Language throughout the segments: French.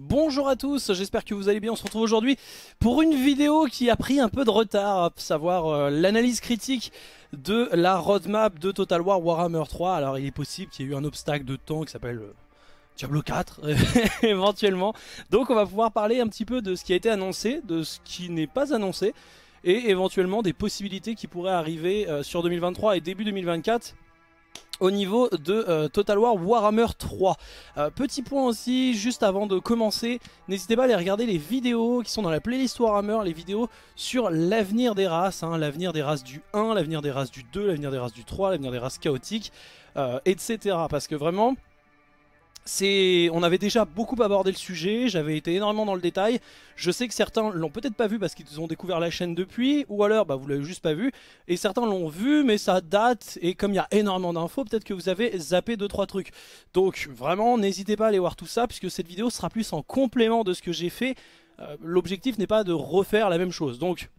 Bonjour à tous, j'espère que vous allez bien, on se retrouve aujourd'hui pour une vidéo qui a pris un peu de retard, à savoir euh, l'analyse critique de la roadmap de Total War Warhammer 3. Alors il est possible qu'il y ait eu un obstacle de temps qui s'appelle euh, Diablo 4, éventuellement. Donc on va pouvoir parler un petit peu de ce qui a été annoncé, de ce qui n'est pas annoncé, et éventuellement des possibilités qui pourraient arriver euh, sur 2023 et début 2024 au niveau de euh, Total War Warhammer 3. Euh, petit point aussi, juste avant de commencer, n'hésitez pas à aller regarder les vidéos qui sont dans la playlist Warhammer, les vidéos sur l'avenir des races, hein, l'avenir des races du 1, l'avenir des races du 2, l'avenir des races du 3, l'avenir des races chaotiques, euh, etc. Parce que vraiment, on avait déjà beaucoup abordé le sujet, j'avais été énormément dans le détail. Je sais que certains l'ont peut-être pas vu parce qu'ils ont découvert la chaîne depuis, ou alors bah, vous l'avez juste pas vu. Et certains l'ont vu, mais ça date, et comme il y a énormément d'infos, peut-être que vous avez zappé 2-3 trucs. Donc vraiment, n'hésitez pas à aller voir tout ça, puisque cette vidéo sera plus en complément de ce que j'ai fait. Euh, l'objectif n'est pas de refaire la même chose. Donc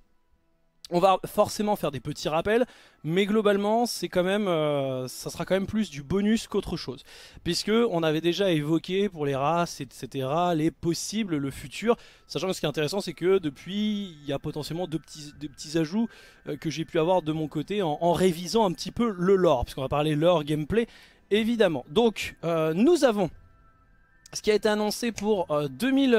on va forcément faire des petits rappels, mais globalement, c'est quand même, euh, ça sera quand même plus du bonus qu'autre chose, puisque on avait déjà évoqué pour les races, etc., les possibles, le futur. Sachant que ce qui est intéressant, c'est que depuis, il y a potentiellement deux petits, petits ajouts euh, que j'ai pu avoir de mon côté en, révisant un petit peu le lore, puisqu'on va parler lore gameplay, évidemment. Donc, euh, nous avons ce qui a été annoncé pour euh,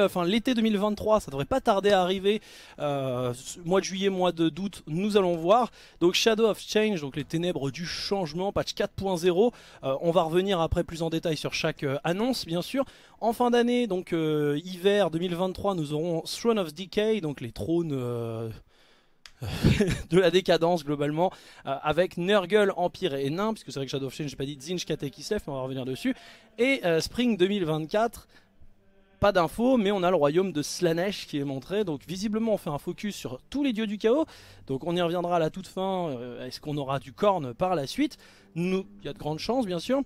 enfin l'été 2023, ça devrait pas tarder à arriver. Euh, mois de juillet, mois de d'août, nous allons voir. Donc Shadow of Change, donc les ténèbres du changement, patch 4.0. Euh, on va revenir après plus en détail sur chaque annonce, bien sûr. En fin d'année, donc hiver 2023, nous aurons Throne of Decay, donc les trônes de la décadence globalement euh, avec Nurgle, Empire et Nain, puisque c'est vrai que Shadow of j'ai pas dit Zinj, Katek, mais on va revenir dessus. Et euh, Spring 2024, pas d'infos, mais on a le royaume de Slanesh qui est montré. Donc visiblement, on fait un focus sur tous les dieux du chaos. Donc on y reviendra à la toute fin. Euh, est-ce qu'on aura du corne par la suite Nous, il y a de grandes chances, bien sûr.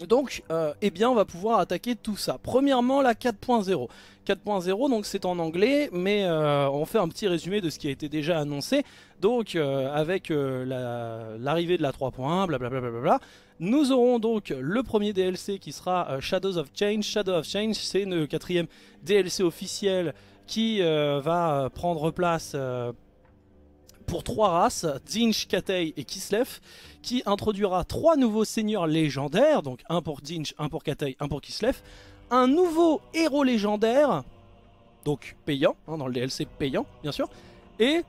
Donc, euh, eh bien, on va pouvoir attaquer tout ça. Premièrement, la 4.0. 4.0, donc c'est en anglais, mais euh, on fait un petit résumé de ce qui a été déjà annoncé. Donc, euh, avec l'arrivée de la 3.1, blablabla, nous aurons donc le premier DLC qui sera Shadows of Change. Shadow of Change, c'est le quatrième DLC officiel qui va prendre place pour trois races, Dinch, Katei et Kislev, qui introduira trois nouveaux seigneurs légendaires, donc un pour Dinch, un pour Katei, un pour Kislev, un nouveau héros légendaire, donc payant, hein, dans le DLC payant bien sûr, et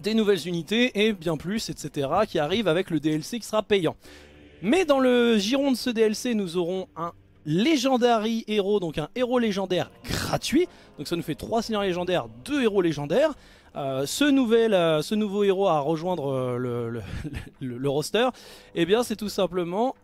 des nouvelles unités et bien plus, etc., qui arrivent avec le DLC qui sera payant. Mais dans le giron de ce DLC, nous aurons un Legendary Héros, donc un héros légendaire gratuit. Donc ça nous fait trois seigneurs légendaires, deux héros légendaires. Euh, euh, ce, nouveau héros à rejoindre euh, le, roster, eh bien c'est tout simplement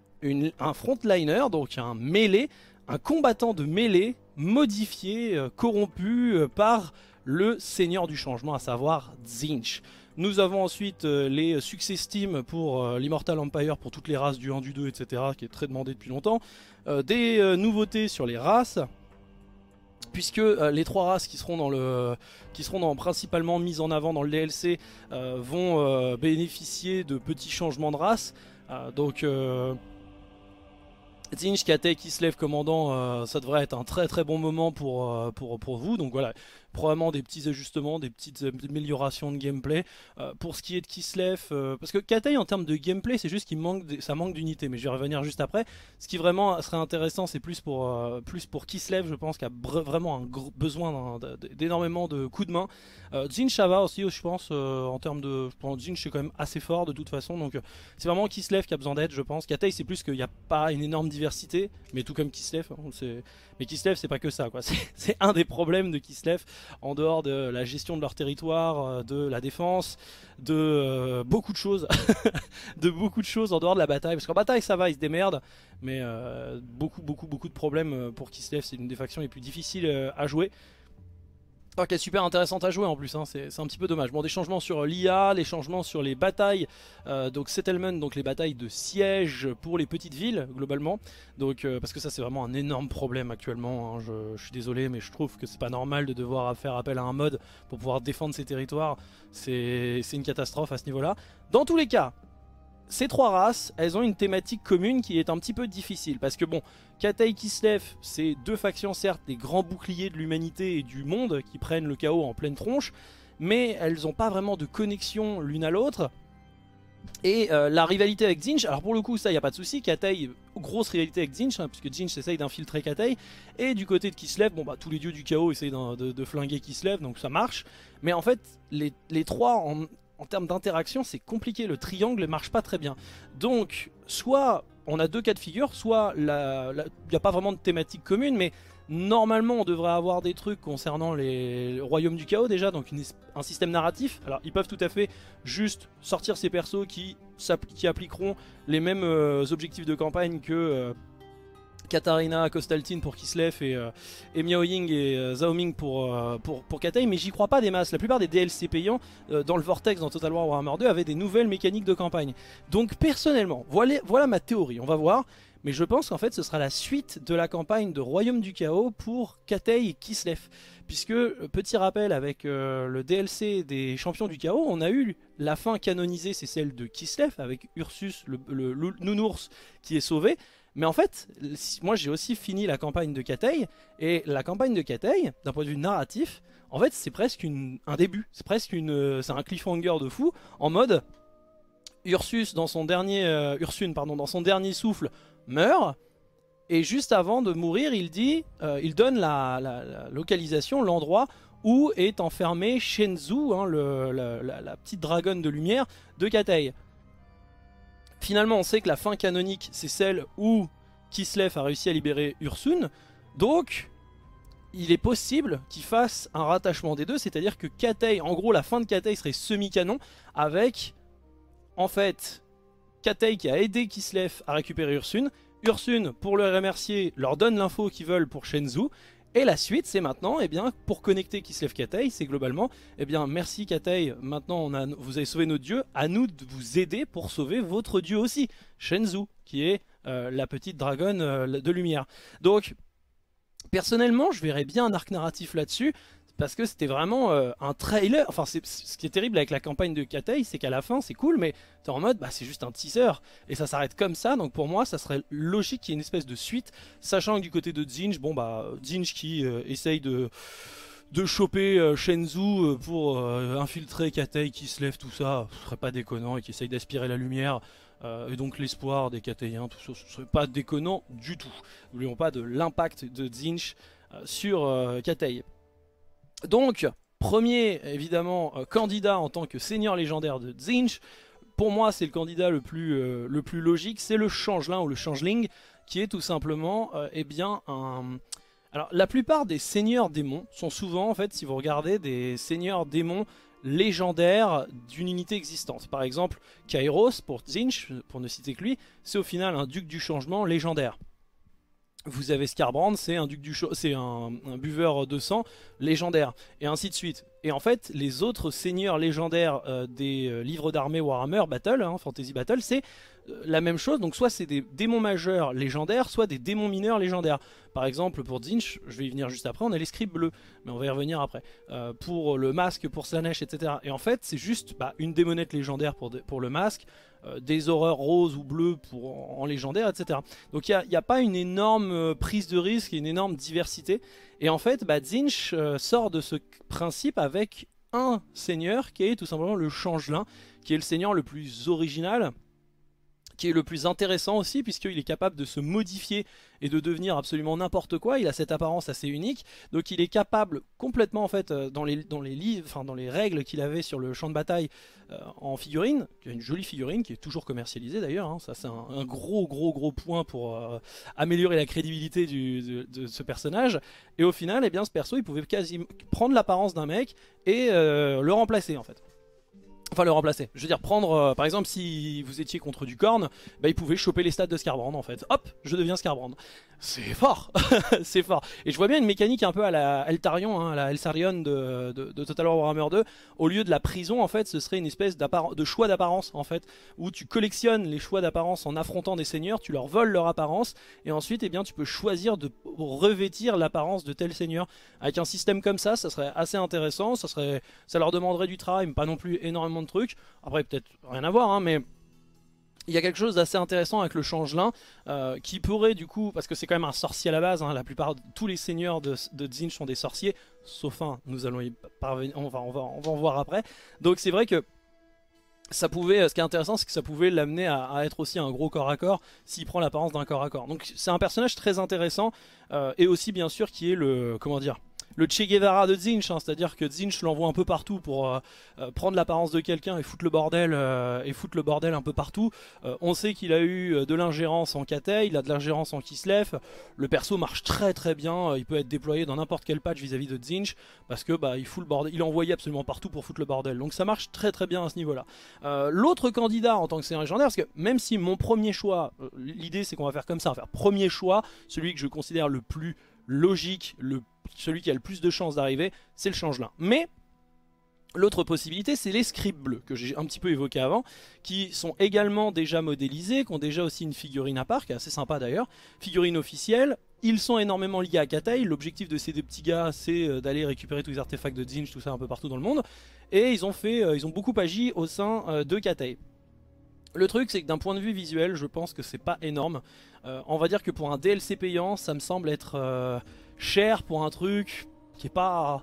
un frontliner, donc un mêlé, un combattant de mêlée modifié, corrompu par le seigneur du changement, à savoir Zinch. Nous avons ensuite les Success steam pour l'Immortal Empire, pour toutes les races du 1, du 2, etc., qui est très demandé depuis longtemps. des nouveautés sur les races, puisque euh, les trois races qui seront dans le qui seront principalement mises en avant dans le DLC euh, vont euh, bénéficier de petits changements de race. donc Zinj, Kate qui commandant, ça devrait être un très très bon moment pour, pour, pour vous. Donc voilà, probablement des petits ajustements, des petites améliorations de gameplay. Euh, pour ce qui est de Kislev, euh, parce que Katei en termes de gameplay, c'est juste qu'il manque, ça manque d'unité, mais je vais revenir juste après. Ce qui vraiment serait intéressant, c'est plus pour euh, plus pour Kislev, je pense, qui a vraiment un gros besoin d'énormément de coups de main. Jin Shava aussi, je pense, en termes de, Jin, je suis quand même assez fort de toute façon, donc c'est vraiment Kislev qui a besoin d'aide, je pense. Katei, c'est plus qu'il n'y a pas une énorme diversité, mais tout comme Kislev, hein, c'est mais Kislev, c'est pas que ça, quoi. C'est un des problèmes de Kislev, en dehors de la gestion de leur territoire, euh, de la défense, de euh, beaucoup de choses, de beaucoup de choses en dehors de la bataille. Parce qu'en bataille, ça va, ils se démerdent, mais euh, beaucoup, beaucoup, beaucoup de problèmes pour Kislev. C'est une des factions les plus difficiles à jouer. Alors est super intéressante à jouer en plus, hein. c'est un petit peu dommage. Bon, des changements sur euh, l'IA, les changements sur les batailles, euh, donc settlement, donc les batailles de siège pour les petites villes globalement. Donc euh, parce que ça c'est vraiment un énorme problème actuellement. Hein. Je, je, suis désolé, mais je trouve que c'est pas normal de devoir faire appel à un mode pour pouvoir défendre ses territoires. C'est une catastrophe à ce niveau-là. Dans tous les cas, ces trois races, elles ont une thématique commune qui est un petit peu difficile. Parce que bon, Katei et Kislev, c'est deux factions certes des grands boucliers de l'humanité et du monde qui prennent le chaos en pleine tronche, mais elles n'ont pas vraiment de connexion l'une à l'autre. Et euh, la rivalité avec Zinch, alors pour le coup ça il n'y a pas de souci, Katei, grosse rivalité avec Zinch, hein, puisque Zinch essaye d'infiltrer Katei, et du côté de Kislev, bon bah tous les dieux du chaos essayent de, flinguer Kislev, donc ça marche, mais en fait les, les trois en, en termes d'interaction, c'est compliqué. Le triangle ne marche pas très bien. Donc, soit on a deux cas de figure, soit il n'y a pas vraiment de thématique commune, mais normalement on devrait avoir des trucs concernant les, royaumes du chaos déjà, donc un système narratif. Alors ils peuvent tout à fait juste sortir ces persos qui, qui appliqueront les mêmes euh, objectifs de campagne que... Euh, Katarina Costaltine pour Kislev et, euh, et Miao Ying et euh, Zhao Ming pour, euh, pour, pour Katei, mais j'y crois pas des masses. La plupart des DLC payants euh, dans le Vortex, dans Total War Warhammer 2, avaient des nouvelles mécaniques de campagne. Donc personnellement, voilà, voilà ma théorie, on va voir. Mais je pense qu'en fait ce sera la suite de la campagne de Royaume du Chaos pour Katei et Kislev. Puisque, petit rappel, avec le DLC des Champions du Chaos, on a eu la fin canonisée, c'est celle de Kislev, avec Ursus, le nounours, qui est sauvé. Mais en fait, moi j'ai aussi fini la campagne de Katei, et la campagne de Katei, d'un point de vue narratif, en fait c'est presque un début, c'est presque une, euh, c'est un cliffhanger de fou, en mode Ursus dans son dernier, euh, pardon, dans son dernier souffle meurt, et juste avant de mourir, il dit, euh, il donne la, localisation, l'endroit où est enfermé Shenzhou hein, la, la, petite dragonne de lumière de Katei. Finalement, on sait que la fin canonique, c'est celle où Kislev a réussi à libérer Ursun. Donc, il est possible qu'il fasse un rattachement des deux, c'est-à-dire que Katei, en gros, la fin de Katei serait semi-canon avec, en fait, Katei qui a aidé Kislev à récupérer Ursun. Ursun, pour le remercier, leur donne l'info qu'ils veulent pour Shenzhou. Et la suite, c'est maintenant, eh bien, pour connecter Kislev Katei, c'est globalement, et eh bien, merci Katei, maintenant on vous avez sauvé notre dieu, à nous de vous aider pour sauver votre dieu aussi, Shenzhou, qui est euh, la petite dragonne euh, de lumière. Donc, personnellement, je verrais bien un arc narratif là-dessus parce que c'était vraiment euh, un trailer. Enfin, ce qui est terrible avec la campagne de Katei, c'est qu'à la fin, c'est cool, mais t'es en mode, bah, c'est juste un teaser. Et ça s'arrête comme ça, donc pour moi, ça serait logique qu'il y ait une espèce de suite, sachant que du côté de Zinj, bon, bah, Zinj qui euh, essaye de de choper euh, Shenzhou pour infiltrer Katei qui se lève tout ça, ce serait pas déconnant et qui essaye d'aspirer la lumière et donc l'espoir des Kateiens, tout ça, ce serait pas déconnant du tout. N'oublions pas de l'impact de Zinj sur Katei. Donc, premier évidemment euh, candidat en tant que seigneur légendaire de Zinch, pour moi c'est le candidat le plus, euh, le plus logique, c'est le changelin ou le changeling, qui est tout simplement euh, eh bien un... Alors la plupart des seigneurs démons sont souvent en fait si vous regardez des seigneurs démons légendaires d'une unité existante. Par exemple Kairos pour Zinch, pour ne citer que lui, c'est au final un duc du changement légendaire vous avez Scarbrand, c'est un duc du c'est un, buveur de sang légendaire, et ainsi de suite. Et en fait, les autres seigneurs légendaires euh, des euh, livres d'armée Warhammer Battle, hein, Fantasy Battle, c'est euh, la même chose. Donc soit c'est des démons majeurs légendaires, soit des démons mineurs légendaires. Par exemple, pour Zinch, je vais y venir juste après, on a les scribes bleus, mais on va y revenir après. pour le masque, pour Slanesh, etc. Et en fait, c'est juste bah, une démonette légendaire pour le masque, euh, des horreurs roses ou bleues pour, en, légendaire, etc. Donc il n'y a, pas une énorme euh, prise de risque une énorme diversité. Et en fait, bah, Zinch euh, sort de ce principe avec un seigneur qui est tout simplement le changelin, qui est le seigneur le plus original qui est le plus intéressant aussi puisqu'il est capable de se modifier et de devenir absolument n'importe quoi. Il a cette apparence assez unique, donc il est capable complètement en fait euh, dans les dans les livres, dans les règles qu'il avait sur le champ de bataille euh, en figurine, qui a une jolie figurine qui est toujours commercialisée d'ailleurs. Hein. Ça c'est un, gros gros gros point pour euh, améliorer la crédibilité de, ce personnage. Et au final, eh bien ce perso il pouvait quasiment prendre l'apparence d'un mec et le remplacer en fait. Enfin, le remplacer. Je veux dire, prendre, euh, par exemple, si vous étiez contre du corne, bah, il pouvait choper les stats de Scarbrand en fait. Hop, je deviens Scarbrand. C'est fort, c'est fort. Et je vois bien une mécanique un peu à la Eltarion, hein, la Elsarion de, de, de, Total War Warhammer 2. Au lieu de la prison, en fait, ce serait une espèce de choix d'apparence en fait, où tu collectionnes les choix d'apparence en affrontant des seigneurs, tu leur voles leur apparence, et ensuite, eh bien, tu peux choisir de revêtir l'apparence de tel seigneur. Avec un système comme ça, ça serait assez intéressant. Ça serait, ça leur demanderait du travail, mais pas non plus énormément truc Après, peut-être rien à voir, hein, mais il y a quelque chose d'assez intéressant avec le changelin euh, qui pourrait du coup, parce que c'est quand même un sorcier à la base, hein, la plupart, tous les seigneurs de, de sont des sorciers, sauf un, nous allons y parvenir, on va, on en voir après. Donc c'est vrai que ça pouvait, euh, ce qui est intéressant, c'est que ça pouvait l'amener à, être aussi un gros corps à corps s'il prend l'apparence d'un corps à corps. Donc c'est un personnage très intéressant euh, et aussi bien sûr qui est le, comment dire, le Che Guevara de Zinch, hein, c'est-à-dire que Zinch l'envoie un peu partout pour euh, euh, prendre l'apparence de quelqu'un et foutre le bordel euh, et foutre le bordel un peu partout. on sait qu'il a eu de l'ingérence en katay il a de l'ingérence en Kislev. Le perso marche très très bien, il peut être déployé dans n'importe quel patch vis-à-vis de Zinch parce que bah il le bordel, il absolument partout pour foutre le bordel. Donc ça marche très très bien à ce niveau-là. L'autre candidat en tant que c'est légendaire, parce que même si mon premier choix, l'idée c'est qu'on va faire comme ça, on faire premier choix, celui que je considère le plus logique, celui qui a le plus de chances d'arriver, c'est le changelin. Mais L'autre possibilité, c'est les scripts bleus, que j'ai un petit peu évoqué avant, qui sont également déjà modélisés, qui ont déjà aussi une figurine à part, qui est assez sympa d'ailleurs, figurine officielle. Ils sont énormément liés à Katai, l'objectif de ces deux petits gars, c'est euh, d'aller récupérer tous les artefacts de Zinj, tout ça un peu partout dans le monde, et ils ont, fait, euh, ils ont beaucoup agi au sein euh, de Katai. Le truc c'est que d'un point de vue visuel je pense que c'est pas énorme. Euh, on va dire que pour un DLC payant ça me semble être euh, cher pour un truc qui est pas...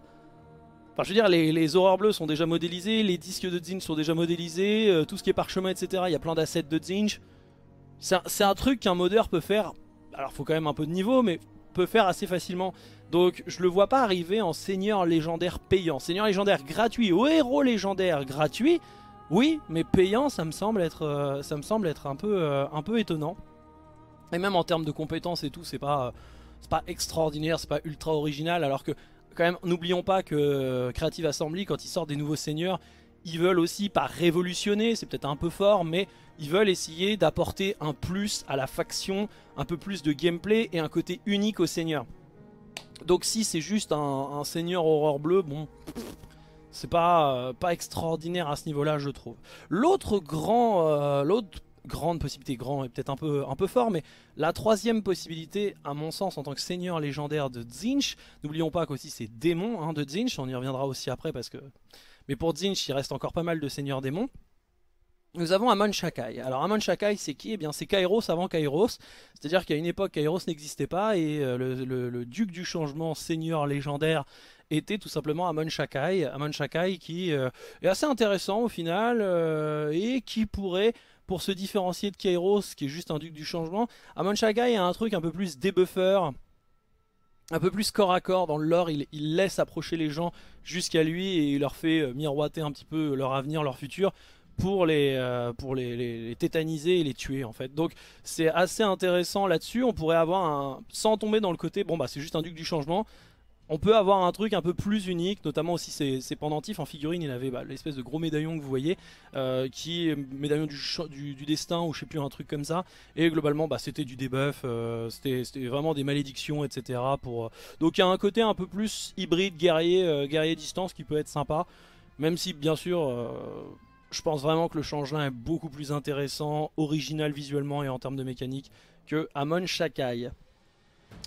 Enfin je veux dire les, horreurs bleues sont déjà modélisées, les disques de Zinj sont déjà modélisés, euh, tout ce qui est parchemin etc. Il y a plein d'assets de Zinj. C'est un, truc qu'un modeur peut faire, alors faut quand même un peu de niveau mais peut faire assez facilement. Donc je le vois pas arriver en seigneur légendaire payant. Seigneur légendaire gratuit ou héros légendaire gratuit, oui, mais payant, ça me semble être, euh, ça me semble être un, peu, euh, un peu étonnant. Et même en termes de compétences et tout, c'est pas, euh, pas extraordinaire, c'est pas ultra original. Alors que, quand même, n'oublions pas que Creative Assembly, quand ils sortent des nouveaux seigneurs, ils veulent aussi, pas révolutionner, c'est peut-être un peu fort, mais ils veulent essayer d'apporter un plus à la faction, un peu plus de gameplay et un côté unique au seigneur. Donc si c'est juste un, seigneur horreur bleu, bon, c'est pas, euh, pas extraordinaire à ce niveau-là, je trouve. L'autre grand, euh, grande possibilité, grand est peut-être un peu, un peu fort, mais la troisième possibilité, à mon sens, en tant que seigneur légendaire de Zinch, n'oublions pas qu'aussi c'est démon hein, de Zinch, on y reviendra aussi après parce que... Mais pour Zinch, il reste encore pas mal de seigneurs démons. Nous avons Amon Shakai. Alors Amon Shakai, c'est qui Eh bien, c'est Kairos avant Kairos. C'est-à-dire qu'à une époque, Kairos n'existait pas et euh, le, duc du changement, seigneur légendaire, était tout simplement Amon Shakai. Amon Shakai qui euh, est assez intéressant au final euh, et qui pourrait, pour se différencier de Kairos, qui est juste un duc du changement, Amon Shakai a un truc un peu plus débuffer, un peu plus corps à corps dans le lore. Il, laisse approcher les gens jusqu'à lui et il leur fait euh, miroiter un petit peu leur avenir, leur futur pour les pour les, tétaniser et les tuer en fait. Donc c'est assez intéressant là-dessus. On pourrait avoir un sans tomber dans le côté bon bah c'est juste un duc du changement on peut avoir un truc un peu plus unique, notamment aussi ses, pendentifs en figurine. Il avait bah, l'espèce de gros médaillon que vous voyez, euh, qui est médaillon du, destin ou je sais plus un truc comme ça. Et globalement, bah, c'était du debuff, euh, c'était vraiment des malédictions, etc. Pour euh, donc il y a un côté un peu plus hybride, guerrier, guerrier distance qui peut être sympa, même si bien sûr. je pense vraiment que le changelin est beaucoup plus intéressant, original visuellement et en termes de mécanique que Amon Shakai.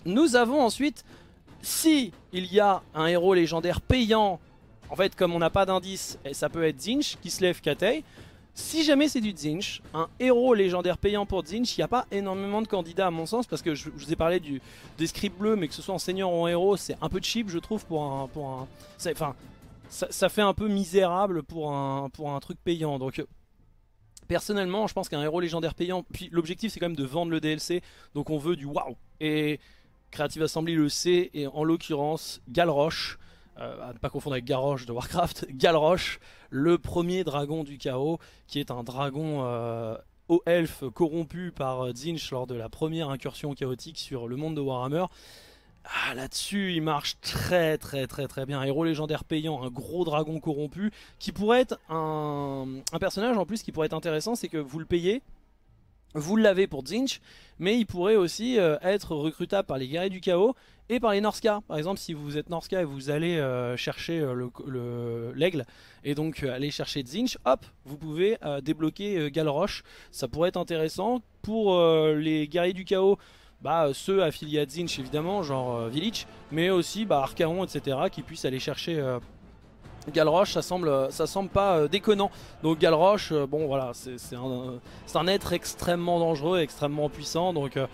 Nous avons ensuite si il y a un héros légendaire payant, en fait comme on n'a pas d'indice, ça peut être Zinch qui se lève Katei. Si jamais c'est du Zinch, un héros légendaire payant pour Zinch, il n'y a pas énormément de candidats à mon sens parce que je, vous ai parlé du, des scripts bleus, mais que ce soit en seigneur ou en héros, c'est un peu cheap je trouve pour un... Pour un enfin, ça, fait un peu misérable pour un, pour un truc payant. Donc personnellement, je pense qu'un héros légendaire payant, puis l'objectif c'est quand même de vendre le DLC, donc on veut du waouh. Et Creative Assembly le sait, et en l'occurrence, Galroche, euh, à ne pas confondre avec Garrosh de Warcraft, Galrosh, le premier dragon du chaos, qui est un dragon euh, aux corrompu par euh, Zinch lors de la première incursion chaotique sur le monde de Warhammer. Ah, là-dessus, il marche très très très très bien. Héros légendaire payant, un gros dragon corrompu, qui pourrait être un, un personnage en plus qui pourrait être intéressant, c'est que vous le payez, vous l'avez pour Zinch, mais il pourrait aussi euh, être recrutable par les guerriers du chaos et par les Norska. Par exemple, si vous êtes Norska et vous allez euh, chercher euh, l'aigle, et donc aller chercher Zinch, hop, vous pouvez débloquer Galroche. Ça pourrait être intéressant pour les guerriers du chaos. Bah, ceux affiliés à Zinch évidemment, genre Village, mais aussi bah, Archaon, etc., qui puissent aller chercher Galroche, ça semble, ça semble pas euh, déconnant. Donc Galroche, euh, bon voilà, c'est un, être extrêmement dangereux, extrêmement puissant. Donc euh,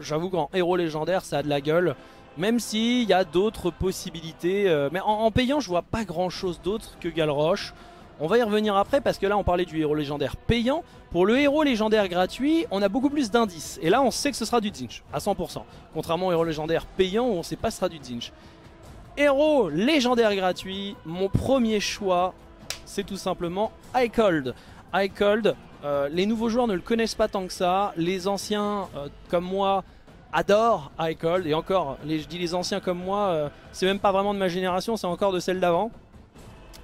j'avoue qu'en héros légendaire, ça a de la gueule. Même s'il y a d'autres possibilités. mais en, payant, je vois pas grand chose d'autre que Galroche. On va y revenir après parce que là on parlait du héros légendaire payant. Pour le héros légendaire gratuit, on a beaucoup plus d'indices. Et là on sait que ce sera du Zinch, à 100%. Contrairement au héros légendaire payant où on sait pas ce sera du Zinch. Héros légendaire gratuit, mon premier choix, c'est tout simplement iCold. iCold, euh, les nouveaux joueurs ne le connaissent pas tant que ça, les anciens euh, comme moi adorent iCold, et encore, les, je dis les anciens comme moi, euh, c'est même pas vraiment de ma génération, c'est encore de celle d'avant.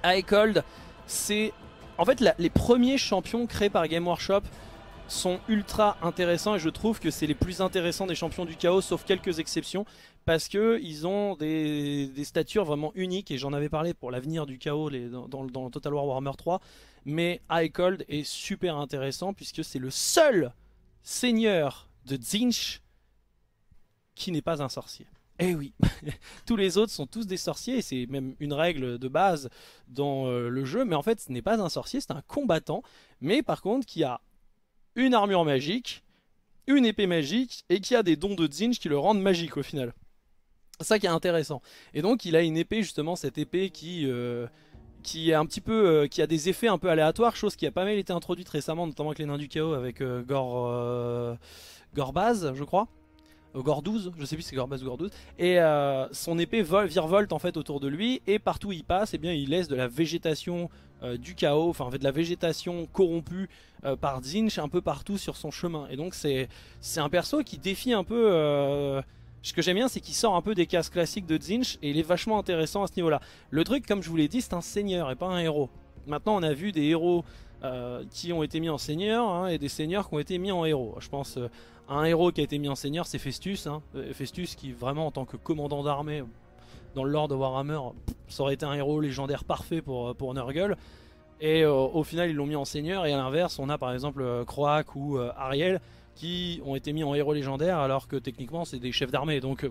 iCold, c'est en fait les premiers champions créés par Game Workshop sont ultra intéressants et je trouve que c'est les plus intéressants des champions du chaos, sauf quelques exceptions, parce que ils ont des, des statures vraiment uniques, et j'en avais parlé pour l'avenir du chaos dans, dans, Total War Warhammer 3, mais High Cold est super intéressant, puisque c'est le seul seigneur de Zinch qui n'est pas un sorcier. Eh oui, tous les autres sont tous des sorciers, c'est même une règle de base dans euh, le jeu, mais en fait ce n'est pas un sorcier, c'est un combattant, mais par contre qui a une armure magique, une épée magique, et qui a des dons de Zinj qui le rendent magique au final. Ça qui est intéressant. Et donc il a une épée justement, cette épée qui... Euh, qui est un petit peu, euh, qui a des effets un peu aléatoires, chose qui a pas mal été introduite récemment, notamment avec les nains du chaos, avec euh, Gor Gorbaz, je crois, Gor 12, je sais plus si c'est Gorbaz ou Gor 12, et son épée vol, virevolte en fait autour de lui, et partout où il passe, et eh bien il laisse de la végétation euh, du chaos, enfin fait de la végétation corrompue euh, par Zinch un peu partout sur son chemin. Et donc c'est c'est un perso qui défie un peu. Euh, ce que j'aime bien, c'est qu'il sort un peu des cases classiques de Zinch et il est vachement intéressant à ce niveau-là. Le truc, comme je vous l'ai dit, c'est un seigneur et pas un héros. Maintenant, on a vu des héros qui ont été mis en seigneur hein, et des seigneurs qui ont été mis en héros. Je pense à un héros qui a été mis en seigneur, c'est Festus. Hein. Festus qui, vraiment, en tant que commandant d'armée, dans le lore de Warhammer, ça aurait été un héros légendaire parfait pour, euh, pour Nurgle. Et euh, au final, ils l'ont mis en seigneur. Et à l'inverse, on a par exemple euh, Croak ou Ariel qui ont été mis en héros légendaire alors que techniquement, c'est des chefs d'armée. Donc,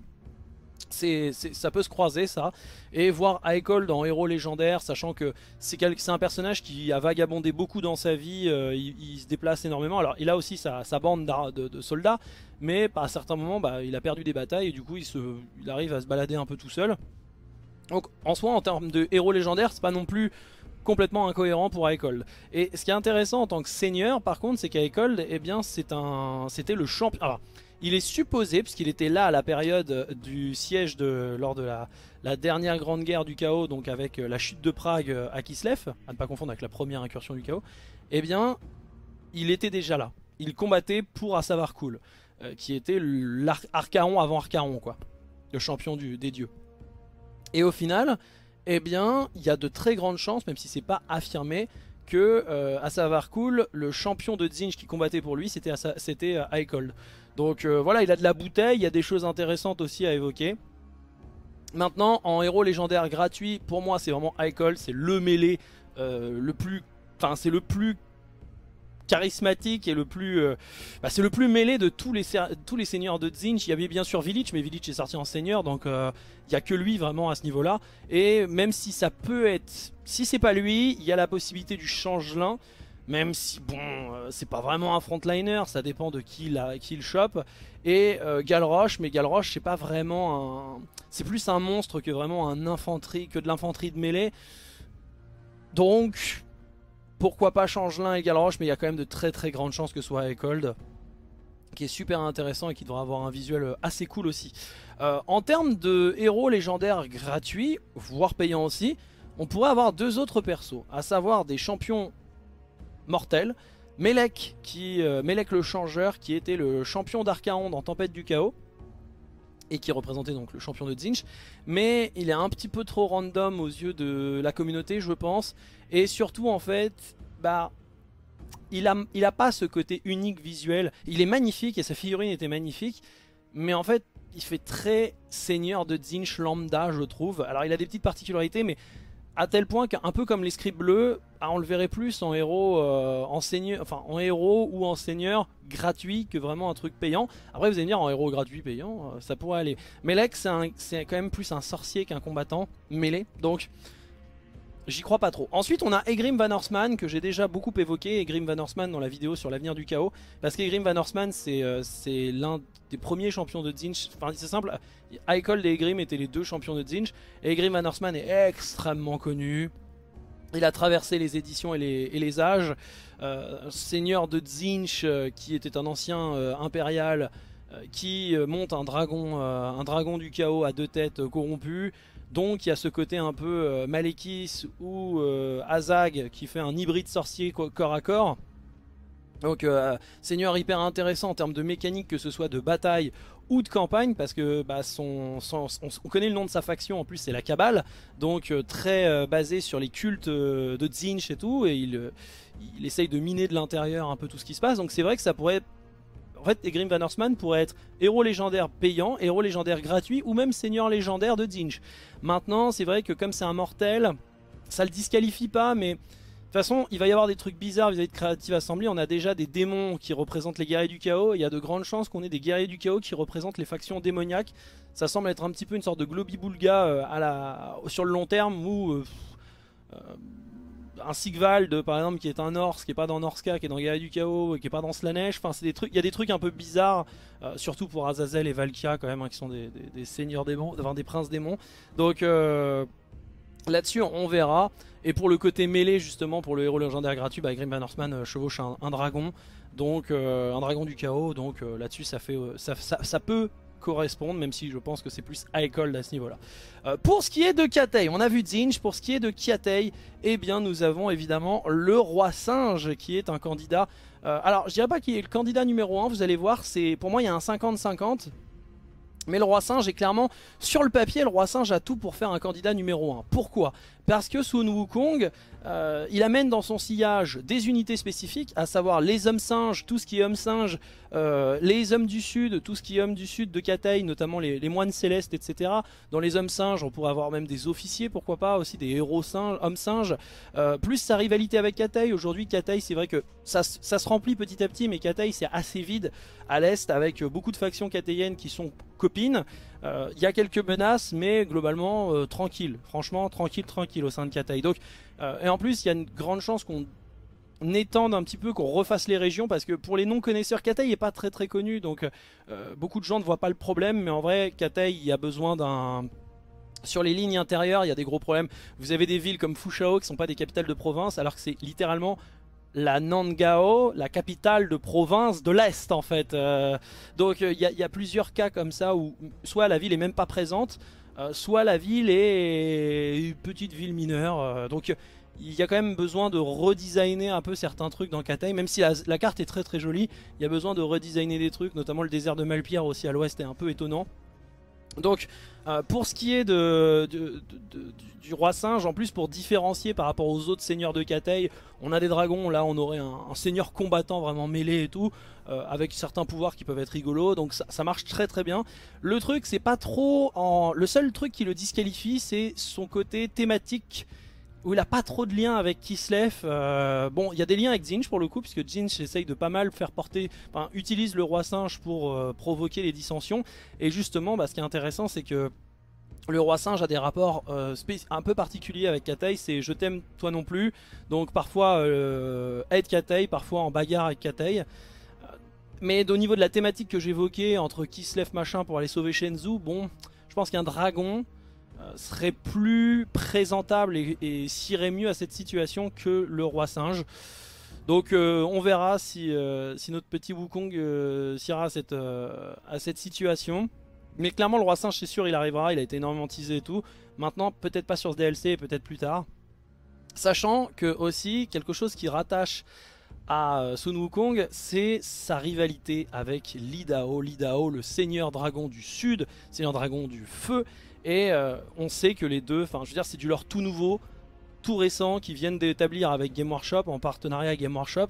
c'est ça peut se croiser ça. Et voir école en héros légendaire, sachant que c'est un personnage qui a vagabondé beaucoup dans sa vie, il, se déplace énormément. Alors, il a aussi sa, bande de, soldats, mais à certains moments, bah, il a perdu des batailles et du coup, il arrive à se balader un peu tout seul. Donc en soi, en termes de héros légendaire, c'est pas non plus complètement incohérent pour Aekold. Et ce qui est intéressant en tant que seigneur, par contre, c'est qu'Aekold, eh bien, c'était le champion. il est supposé, puisqu'il était là à la période du siège de lors de la, dernière grande guerre du chaos, donc avec euh, la chute de Prague euh, à Kislev, à ne pas confondre avec la première incursion du chaos. Eh bien, il était déjà là. Il combattait pour Asavarkul, euh, qui était l'archaon avant Archaon, quoi, le champion des dieux. Et au final, eh bien, il y a de très grandes chances, même si c'est pas affirmé, que à savoir cool, le champion de Zinj qui combattait pour lui, c'était c'était euh, Icold. Donc euh, voilà, il a de la bouteille, il y a des choses intéressantes aussi à évoquer. Maintenant, en héros légendaire gratuit, pour moi, c'est vraiment Icold, c'est le mêlé euh, le plus, enfin c'est le plus charismatique et le plus, euh, bah, c'est le plus mêlé de tous les tous les seigneurs de Zinch. Il y avait bien sûr Village, mais Village est sorti en seigneur, donc euh, il n'y a que lui vraiment à ce niveau-là. Et même si ça peut être, si c'est pas lui, il y a la possibilité du changelin. Même si bon, euh, c'est pas vraiment un frontliner, ça dépend de qui la, qui le chope. Et Galroche, mais Galroche c'est pas vraiment un, c'est plus un monstre que vraiment un infanterie, que de l'infanterie de mêlée. Donc pourquoi pas l'un et Galroche, mais il y a quand même de très très grandes chances que ce soit Ecold qui est super intéressant et qui devrait avoir un visuel euh, assez cool aussi. Euh, en termes de héros légendaires gratuits, voire payants aussi, on pourrait avoir deux autres persos, à savoir des champions mortels. Melek, qui, euh, le changeur, qui était le champion d'Archaon en Tempête du Chaos, et qui représentait donc le champion de Zinch. Mais il est un petit peu trop random aux yeux de la communauté, je pense. Et surtout, en fait, bah, il a, il pas ce côté unique visuel. Il est magnifique et sa figurine était magnifique. Mais en fait, il fait très seigneur de Zinch lambda, je trouve. Alors, il a des petites particularités, mais à tel point qu'un peu comme les scripts bleus, ah, on le verrait plus en héros euh, enfin en héros ou en seigneur gratuit que vraiment un truc payant. Après vous allez me dire en héros gratuit payant, euh, ça pourrait aller. mais Melek c'est quand même plus un sorcier qu'un combattant mêlé, donc j'y crois pas trop. Ensuite on a Egrim Van Horseman que j'ai déjà beaucoup évoqué, Egrim Van Horseman dans la vidéo sur l'avenir du chaos, parce qu'Egrim Van Horseman euh, c'est l'un des premiers champions de Zinch, enfin c'est simple, Eichel et Egrim étaient les deux champions de Zinch, et Egrim Van Horseman est extrêmement connu, il a traversé les éditions et les, âges. Euh, seigneur de Zinch, euh, qui était un ancien euh, impérial, qui monte un dragon, un dragon du chaos à deux têtes corrompues. Donc il y a ce côté un peu Malekis ou Azag qui fait un hybride sorcier corps à corps. Donc seigneur hyper intéressant en termes de mécanique, que ce soit de bataille ou de campagne parce que bah, son, son, on, connaît le nom de sa faction en plus c'est la Cabale donc euh, très euh, basé sur les cultes euh, de Zinch et tout et il, il essaye de miner de l'intérieur un peu tout ce qui se passe donc c'est vrai que ça pourrait en fait et Grim Van Horseman pourrait être héros légendaire payant, héros légendaire gratuit ou même seigneur légendaire de Zinch maintenant c'est vrai que comme c'est un mortel ça le disqualifie pas mais de toute façon, il va y avoir des trucs bizarres vis-à-vis de Creative Assembly. On a déjà des démons qui représentent les guerriers du chaos. Il y a de grandes chances qu'on ait des guerriers du chaos qui représentent les factions démoniaques. Ça semble être un petit peu une sorte de Globibulga euh, sur le long terme où euh, euh, un Sigvald, par exemple, qui est un ors qui est pas dans Norska, qui est dans Guerrier du Chaos, qui est pas dans Slanesh. Enfin, c'est des trucs. Il y a des trucs un peu bizarres, surtout pour Azazel et Valkia quand même, hein, qui sont des, seigneurs démons, enfin des princes démons. Donc Là-dessus, on verra. Et pour le côté mêlé, justement, pour le héros légendaire gratuit, bah, Grim Van Horseman euh, chevauche un, dragon, donc euh, un dragon du chaos. Donc euh, là-dessus, ça, fait, ça, peut correspondre, même si je pense que c'est plus high à ce niveau-là. pour ce qui est de Katei, on a vu Zinj. Pour ce qui est de Katei, eh bien, nous avons évidemment le roi singe, qui est un candidat. alors, je dirais pas qu'il est le candidat numéro 1, vous allez voir, c'est pour moi, il y a un 50-50. Mais le roi singe est clairement, sur le papier, le roi singe a tout pour faire un candidat numéro 1. Pourquoi parce que Sun Wukong, euh, il amène dans son sillage des unités spécifiques, à savoir les hommes singes, tout ce qui est hommes singes, euh, les hommes du sud, tout ce qui est hommes du sud de Katei, notamment les, moines célestes, etc. Dans les hommes singes, on pourrait avoir même des officiers, pourquoi pas, aussi des héros singes, hommes singes. Euh, plus sa rivalité avec Katei, aujourd'hui Katei, c'est vrai que ça, se remplit petit à petit, mais Katei c'est assez vide à l'est avec beaucoup de factions kateiennes qui sont copines. Euh, il y a quelques menaces, mais globalement euh, tranquille. Franchement, tranquille, tranquille au sein de Katai. Donc, euh, et en plus, il y a une grande chance qu'on étende un petit peu, qu'on refasse les régions, parce que pour les non-connaisseurs, Katei est pas très très connu, donc beaucoup de gens ne voient pas le problème, mais en vrai, Katei, il y a besoin d'un... Sur les lignes intérieures, il y a des gros problèmes. Vous avez des villes comme Fushao qui ne sont pas des capitales de province, alors que c'est littéralement la Nangao, la capitale de province de l'Est en fait. Euh, donc il euh, y, a plusieurs cas comme ça où soit la ville est même pas présente, euh, soit la ville est une petite ville mineure. donc il y a quand même besoin de redesigner un peu certains trucs dans Katay, même si la, carte est très très jolie, il y a besoin de redesigner des trucs, notamment le désert de Malpierre aussi à l'ouest est un peu étonnant. Donc euh, pour ce qui est du roi singe, en plus pour différencier par rapport aux autres seigneurs de Katei, on a des dragons, là on aurait un, seigneur combattant vraiment mêlé et tout, euh, avec certains pouvoirs qui peuvent être rigolos, donc ça, ça marche très très bien. Le truc c'est pas trop en... Le seul truc qui le disqualifie c'est son côté thématique où il n'a pas trop de liens avec Kislev. Euh, bon, il y a des liens avec Zinj pour le coup, puisque Zinj essaye de pas mal faire porter, enfin, utilise le roi singe pour euh, provoquer les dissensions. Et justement, bah, ce qui est intéressant, c'est que le roi singe a des rapports euh, un peu particuliers avec Katei, c'est je t'aime toi non plus. Donc parfois aide Katei, parfois en bagarre avec Katei. Mais au niveau de la thématique que j'évoquais entre Kislev machin pour aller sauver Shenzhou, bon, je pense qu'un dragon, euh, serait plus présentable et, s'irait mieux à cette situation que le roi singe. Donc euh, on verra si, euh, si, notre petit Wukong s'ira à cette, à cette situation. Mais clairement le roi singe c'est sûr il arrivera, il a été énormément et tout. Maintenant peut-être pas sur ce DLC, peut-être plus tard. Sachant que aussi quelque chose qui rattache à Sun Wukong, c'est sa rivalité avec Lidao. Lidao, le seigneur dragon du sud, seigneur dragon du feu, et euh, on sait que les deux, enfin je veux dire c'est du leur tout nouveau, tout récent, qui viennent d'établir avec Game Workshop, en partenariat avec Game Workshop.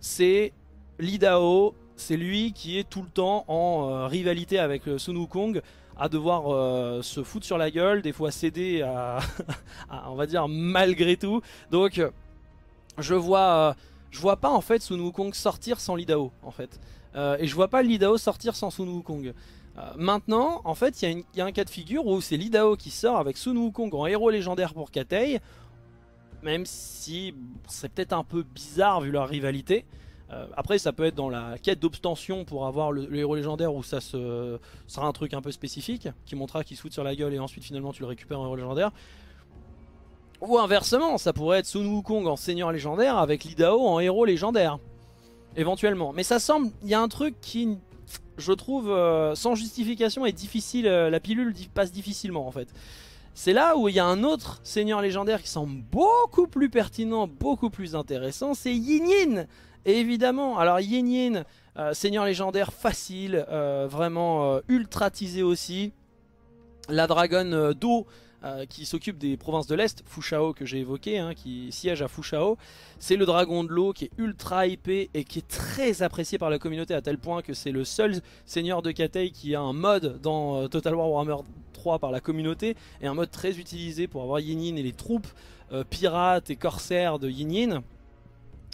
C'est l'IDAO, c'est lui qui est tout le temps en euh, rivalité avec euh, Sun Wukong à devoir se foutre sur la gueule, des fois céder à, on va dire malgré tout. Donc je vois je vois pas en fait Sun Wukong sortir sans l'IDAO en fait. et je vois pas l'IDAO sortir sans Sun Wukong. Euh, maintenant, en fait, il y, a un cas de figure où c'est Lidao qui sort avec Sun Wukong en héros légendaire pour Katei, même si c'est peut-être un peu bizarre vu leur rivalité. Euh, après, ça peut être dans la quête d'obstention pour avoir le, héros légendaire où ça se, sera un truc un peu spécifique, qui montrera qu'il se sur la gueule et ensuite finalement tu le récupères en héros légendaire. Ou inversement, ça pourrait être Sun Wukong en seigneur légendaire avec Lidao en héros légendaire. Éventuellement. Mais ça semble, il y a un truc qui je trouve, euh, sans justification et difficile, euh, la pilule passe difficilement en fait. C'est là où il y a un autre seigneur légendaire qui semble beaucoup plus pertinent, beaucoup plus intéressant, c'est Yin Yin Évidemment, alors Yin Yin, euh, seigneur légendaire facile, vraiment ultra ultratisé aussi. La dragonne d'eau euh, qui s'occupe des provinces de l'Est, Fushao que j'ai évoqué, hein, qui siège à Fushao. C'est le dragon de l'eau qui est ultra hypé et qui est très apprécié par la communauté à tel point que c'est le seul seigneur de Katei qui a un mode dans euh, Total War Warhammer 3 par la communauté et un mode très utilisé pour avoir Yinin et les troupes euh, pirates et corsaires de Yinin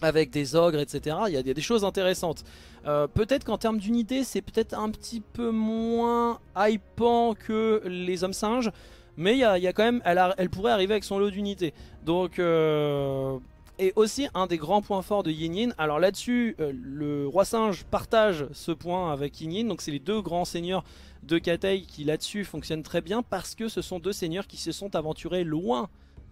avec des ogres, etc. Il y a, des choses intéressantes. peut-être qu'en termes d'unité, c'est peut-être un petit peu moins hypant que les hommes singes mais il quand même, elle, pourrait arriver avec son lot d'unités. Donc, euh, et aussi un des grands points forts de Yin Alors là-dessus, euh, le roi singe partage ce point avec Yin Donc c'est les deux grands seigneurs de Katei qui là-dessus fonctionnent très bien parce que ce sont deux seigneurs qui se sont aventurés loin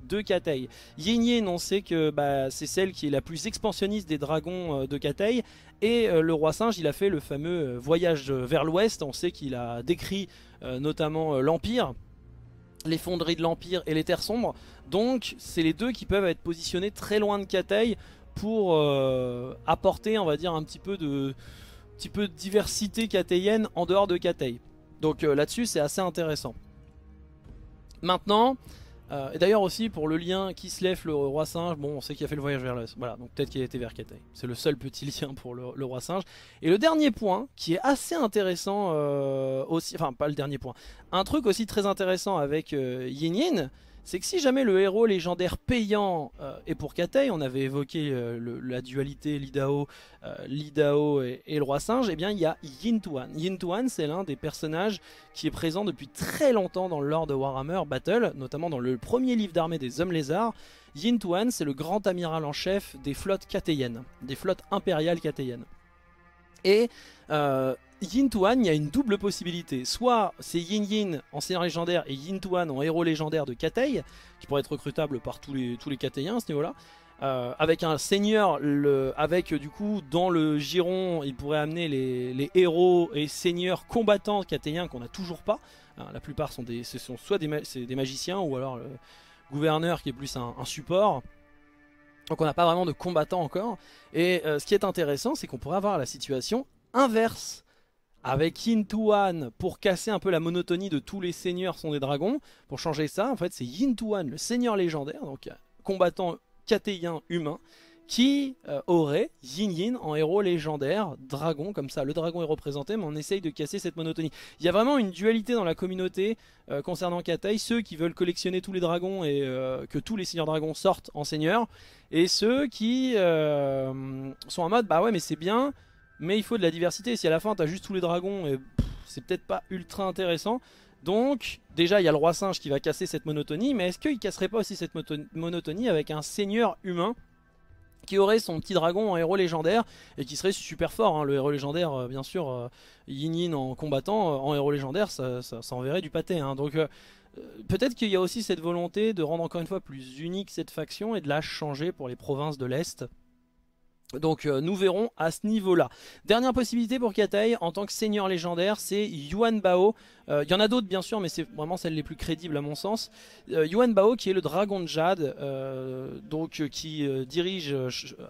de Katei. Yin on sait que bah, c'est celle qui est la plus expansionniste des dragons euh, de Katei. Et le roi singe, il a fait le fameux voyage vers l'ouest. On sait qu'il a décrit notamment l'Empire les fonderies de l'Empire et les Terres Sombres. Donc c'est les deux qui peuvent être positionnés très loin de Katei pour euh, apporter, on va dire, un petit peu de, petit peu de diversité cateyenne en dehors de Katei. Donc euh, là-dessus c'est assez intéressant. Maintenant, euh, et d'ailleurs aussi pour le lien qui se lève le roi singe, bon on sait qu'il a fait le voyage vers l'Est, voilà, donc peut-être qu'il a été vers Katay. C'est le seul petit lien pour le, roi singe. Et le dernier point, qui est assez intéressant euh, aussi, enfin pas le dernier point, un truc aussi très intéressant avec euh, Yin Yin, c'est que si jamais le héros légendaire payant euh, est pour Katei, on avait évoqué euh, la dualité Lidao, euh, Lidao et, le roi singe, et eh bien il y a Yin Tuan, c'est l'un des personnages qui est présent depuis très longtemps dans l'ordre de Warhammer Battle, notamment dans le premier livre d'armée des hommes lézards. Yin Tuan, c'est le grand amiral en chef des flottes katéennes, des flottes impériales katéennes. Et Yin Tuan, il y a une double possibilité. Soit c'est Yin Yin, seigneur légendaire, et Yin Tuan en héros légendaire de Katei, qui pourrait être recrutable par tous les, tous les Kateiens à ce niveau-là. Euh, avec un seigneur, avec du coup dans le giron, il pourrait amener les, héros et seigneurs combattants Kateiens qu'on n'a toujours pas. Hein, la plupart sont, des, sont soit des, magiciens ou alors le gouverneur qui est plus un, support. Donc on n'a pas vraiment de combattants encore. Et euh, ce qui est intéressant, c'est qu'on pourrait avoir la situation inverse avec Yin Tuan pour casser un peu la monotonie de tous les seigneurs sont des dragons. Pour changer ça, en fait, c'est Yin Tuan, le seigneur légendaire, donc combattant catéien humain, qui euh, aurait Yin Yin en héros légendaire, dragon comme ça. Le dragon est représenté, mais on essaye de casser cette monotonie. Il y a vraiment une dualité dans la communauté euh, concernant Katai, ceux qui veulent collectionner tous les dragons et euh, que tous les seigneurs dragons sortent en seigneur, et ceux qui sont en mode bah ouais mais c'est bien, mais il faut de la diversité. Si à la fin t'as juste tous les dragons, c'est peut-être pas ultra intéressant. Donc, déjà, il y a le roi singe qui va casser cette monotonie, mais est-ce qu'il casserait pas aussi cette monotonie avec un seigneur humain qui aurait son petit dragon en héros légendaire et qui serait super fort. Hein. Le héros légendaire, euh, bien sûr, euh, Yin Yin en combattant, euh, en héros légendaire, ça, enverrait du pâté. Hein. Donc peut-être qu'il y a aussi cette volonté de rendre encore une fois plus unique cette faction et de la changer pour les provinces de l'Est. Donc euh, nous verrons à ce niveau-là. Dernière possibilité pour Katei en tant que seigneur légendaire, c'est Yuan Bao. Euh, il y en a d'autres bien sûr, mais c'est vraiment celle les plus crédibles à mon sens. Euh, Yuan Bao qui est le dragon de Jade, donc qui dirige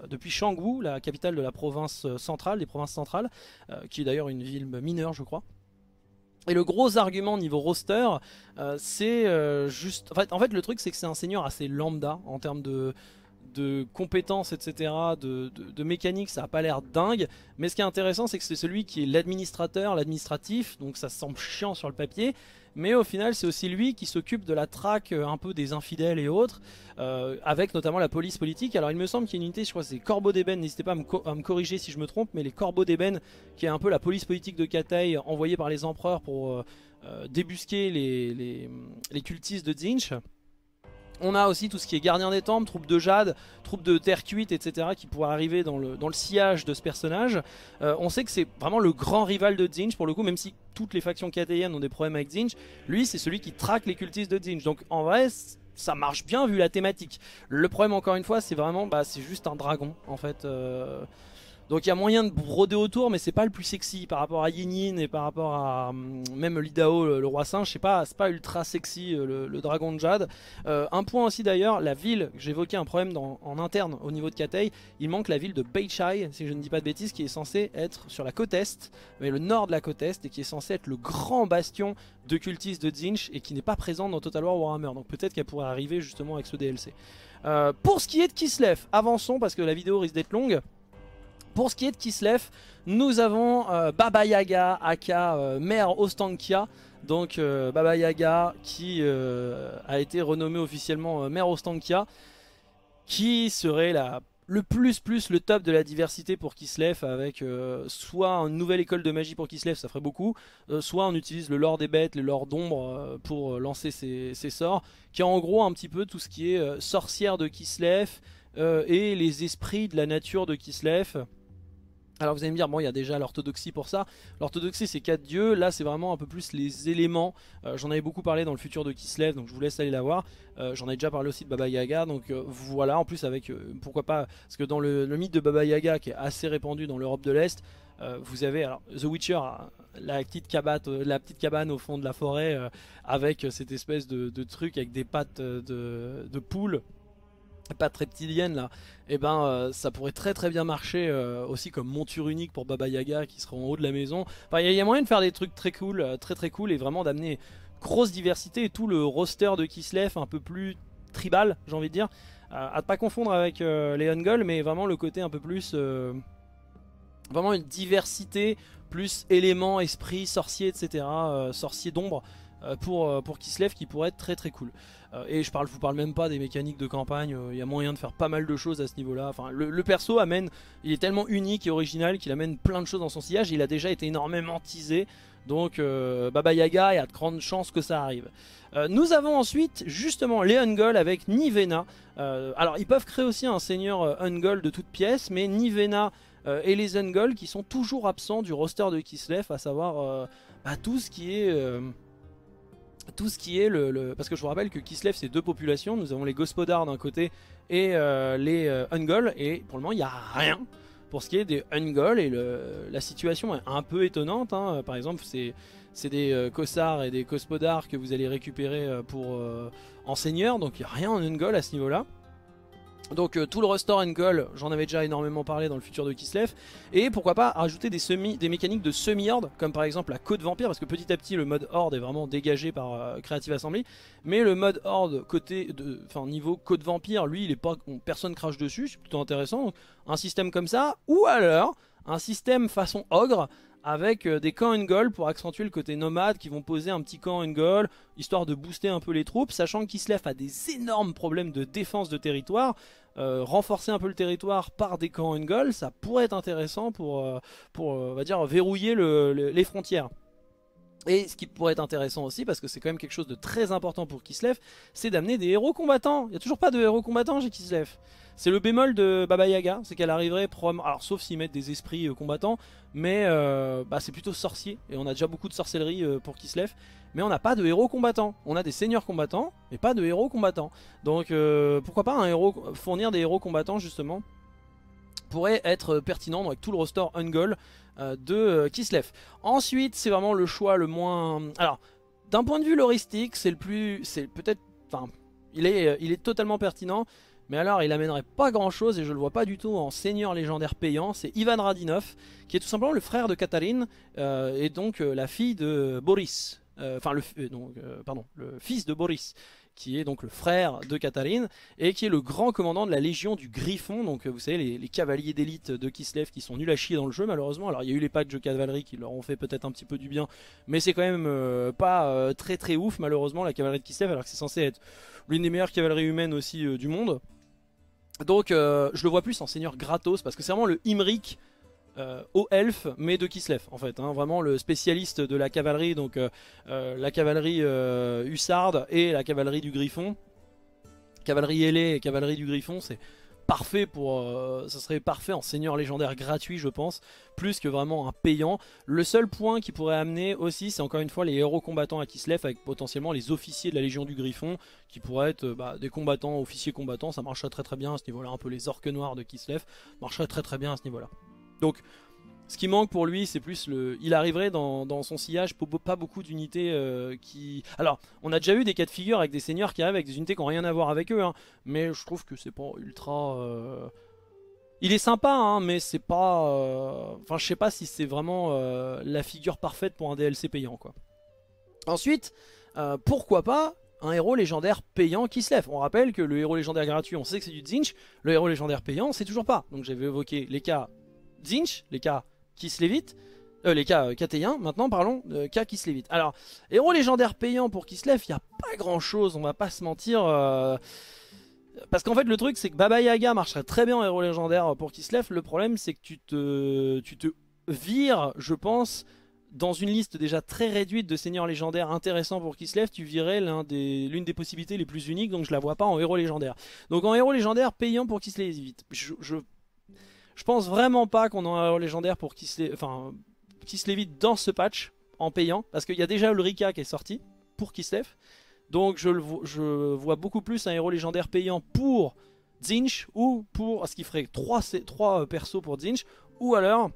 depuis Shanggu, la capitale de la province centrale, des provinces centrales, qui est d'ailleurs une ville mineure je crois. Et le gros argument niveau roster, c'est juste... En fait, en fait, le truc c'est que c'est un seigneur assez lambda en termes de de compétences, etc., de, de, mécanique, ça n'a pas l'air dingue. Mais ce qui est intéressant, c'est que c'est celui qui est l'administrateur, l'administratif, donc ça semble chiant sur le papier. Mais au final, c'est aussi lui qui s'occupe de la traque euh, un peu des infidèles et autres, euh, avec notamment la police politique. Alors il me semble qu'il y a une unité, je crois c'est Corbeau d'Ébène, n'hésitez pas à me, corriger si je me trompe, mais les Corbeaux d'Ébène, qui est un peu la police politique de Kataï, envoyée par les empereurs pour euh, débusquer les, les, les cultistes de Zinch. On a aussi tout ce qui est gardien des temples, troupe de jade, troupe de terre cuite, etc. qui pourraient arriver dans le, sillage de ce personnage. Euh, on sait que c'est vraiment le grand rival de Zinj pour le coup, même si toutes les factions KDN ont des problèmes avec Zinj, lui c'est celui qui traque les cultistes de Zinj. Donc en vrai, ça marche bien vu la thématique. Le problème encore une fois, c'est vraiment, bah c'est juste un dragon en fait. Euh, donc il y a moyen de broder autour, mais c'est pas le plus sexy par rapport à Yin Yin et par rapport à hum, même l'Idao, le, roi singe. C'est pas, pas ultra sexy euh, le, dragon de jade. Euh, un point aussi d'ailleurs, la ville. J'évoquais un problème en interne au niveau de Katei. Il manque la ville de Beichai, si je ne dis pas de bêtises, qui est censée être sur la côte est, mais le nord de la côte est, et qui est censée être le grand bastion de cultistes de Zinch et qui n'est pas présent dans Total War Warhammer. Donc peut-être qu'elle pourrait arriver justement avec ce DLC. Euh, pour ce qui est de Kislev, avançons parce que la vidéo risque d'être longue. Pour ce qui est de Kislev, nous avons euh, Baba Yaga, aka euh, mère Ostankia. Donc euh, Baba Yaga qui a été renommée officiellement mère Ostankia, qui serait la, le plus plus le top de la diversité pour Kislev avec soit une nouvelle école de magie pour Kislev, ça ferait beaucoup, soit on utilise le lore des bêtes, le lore d'ombre pour lancer ses, ses, sorts, qui a en gros un petit peu tout ce qui est sorcière de Kislev et les esprits de la nature de Kislev alors vous allez me dire, bon, il y a déjà l'orthodoxie pour ça. L'orthodoxie, c'est quatre dieux. Là, c'est vraiment un peu plus les éléments. Euh, j'en avais beaucoup parlé dans le futur de Kislev, donc je vous laisse aller la voir. Euh, j'en ai déjà parlé aussi de Baba Yaga. Donc euh, voilà, en plus avec, pourquoi pas, parce que dans le, mythe de Baba Yaga, qui est assez répandu dans l'Europe de l'Est, vous avez alors The Witcher, hein, la petite, cabane, au fond de la forêt, avec cette espèce de, truc avec des pattes de, de poule pas reptilienne là, et eh ben euh, ça pourrait très très bien marcher euh, aussi comme monture unique pour Baba Yaga qui sera en haut de la maison. Enfin il y, a moyen de faire des trucs très cool, euh, très très cool et vraiment d'amener grosse diversité et tout le roster de Kislev un peu plus tribal j'ai envie de dire, à ne pas confondre avec Leon Gull, mais vraiment le côté un peu plus, vraiment une diversité plus éléments, esprits, sorciers etc, sorciers d'ombre pour, pour Kislev qui pourrait être très très cool. Euh, et je parle, vous parle même pas des mécaniques de campagne, euh, il y a moyen de faire pas mal de choses à ce niveau-là. Enfin, le, perso amène, il est tellement unique et original qu'il amène plein de choses dans son sillage, il a déjà été énormément teasé. Donc euh, Baba Yaga, il y a de grandes chances que ça arrive. nous avons ensuite justement les Ungol avec Nivena. alors ils peuvent créer aussi un seigneur Ungol de toutes pièces, mais Nivena et les Ungol qui sont toujours absents du roster de Kislev, à savoir bah, tout ce qui est tout ce qui est le, Parce que je vous rappelle que Kislev, c'est deux populations. Nous avons les Gospodars d'un côté et euh, les euh, Ungol Et pour le moment, il n'y a rien pour ce qui est des Ungol Et la situation est un peu étonnante. Hein. Par exemple, c'est. des euh, et des Gospodars que vous allez récupérer euh, pour en donc il n'y a rien en Ungol à ce niveau-là. Donc euh, tout le restore and goal, j'en avais déjà énormément parlé dans le futur de Kislev. Et pourquoi pas rajouter des, semi, des mécaniques de semi-horde, comme par exemple la côte vampire, parce que petit à petit le mode horde est vraiment dégagé par euh, Creative Assembly. Mais le mode horde côté de, enfin niveau côte vampire, lui, il est pas, personne crache dessus, c'est plutôt intéressant. Donc, un système comme ça, ou alors un système façon ogre, avec euh, des camps and goal pour accentuer le côté nomade qui vont poser un petit camp and goal histoire de booster un peu les troupes sachant Kislev a des énormes problèmes de défense de territoire euh, renforcer un peu le territoire par des camps en ça pourrait être intéressant pour, euh, pour euh, on va dire, verrouiller les frontières. Et ce qui pourrait être intéressant aussi, parce que c'est quand même quelque chose de très important pour Kislev, c'est d'amener des héros combattants. Il n'y a toujours pas de héros combattants chez Kislev. C'est le bémol de Baba Yaga, c'est qu'elle arriverait probablement... Alors sauf s'ils mettent des esprits euh, combattants, mais euh, bah, c'est plutôt sorcier. Et on a déjà beaucoup de sorcellerie euh, pour Kislev. Mais on n'a pas de héros combattants. On a des seigneurs combattants, mais pas de héros combattants. Donc pourquoi pas un héros fournir des héros combattants justement pourrait être pertinent avec tout le roster Ungol euh, de euh, Kislev. Ensuite, c'est vraiment le choix le moins... Alors, d'un point de vue loristique, c'est le plus... C'est peut-être... Enfin, il est, euh, il est totalement pertinent. Mais alors, il amènerait pas grand chose et je le vois pas du tout en seigneur légendaire payant. C'est Ivan Radinov, qui est tout simplement le frère de Katarine et donc la fille de Boris. Enfin, le, donc, pardon, le fils de Boris, qui est donc le frère de Catherine et qui est le grand commandant de la légion du Griffon. Donc euh, vous savez, les, cavaliers d'élite de Kislev qui sont nuls à chier dans le jeu malheureusement. Alors il y a eu les patchs de cavalerie qui leur ont fait peut-être un petit peu du bien, mais c'est quand même euh, pas euh, très très ouf malheureusement la cavalerie de Kislev alors que c'est censé être l'une des meilleures cavaleries humaines aussi du monde. Donc je le vois plus en seigneur gratos parce que c'est vraiment le Imric euh, au mais de Kislev en fait hein. vraiment le spécialiste de la cavalerie donc euh, euh, la cavalerie hussarde et la cavalerie du griffon cavalerie ailée et cavalerie du griffon c'est parfait pour ça serait parfait en seigneur légendaire gratuit je pense plus que vraiment un payant le seul point qui pourrait amener aussi c'est encore une fois les héros combattants à Kislev avec potentiellement les officiers de la légion du griffon qui pourraient être bah, des combattants officiers combattants ça marcherait très très bien à ce niveau là un peu les orques noirs de Kislev marcherait très très bien à ce niveau là donc, ce qui manque pour lui, c'est plus le. Il arriverait dans, son sillage pas beaucoup d'unités euh, qui. Alors, on a déjà eu des cas de figure avec des seigneurs qui arrivent avec des unités qui n'ont rien à voir avec eux, hein. mais je trouve que c'est pas ultra. Euh, il est sympa, hein, mais c'est pas. Euh, enfin, je sais pas si c'est vraiment la figure parfaite pour un DLC payant, quoi. Ensuite, pourquoi pas un héros légendaire payant qui se lève. On rappelle que le héros légendaire gratuit, on sait que c'est du Zinch, le héros légendaire payant, c'est toujours pas. Donc j'avais évoqué les cas Zinch, les cas qui se euh, les cas euh, maintenant parlons de cas qui se Alors, héros légendaire payant pour qui se lève, il n'y a pas grand chose, on va pas se mentir. Euh, parce qu'en fait, le truc, c'est que Baba Yaga marcherait très bien en héros légendaire pour Kislev. se lève. Le problème, c'est que tu te, tu te vires, je pense, dans une liste déjà très réduite de seigneurs légendaires intéressants pour Kislev, tu virais l'une des, des, possibilités les plus uniques, donc je la vois pas en héros légendaire. Donc en héros légendaire, payant pour Kislevite. Je, je je pense vraiment pas qu'on ait un héros légendaire pour qui enfin, dans ce patch en payant. Parce qu'il y a déjà Ulrika qui est sorti pour Kislev. Donc je, vois beaucoup plus un héros légendaire payant pour Zinch ou pour. Ce qu'il ferait 3, 3 persos pour Zinch. Ou alors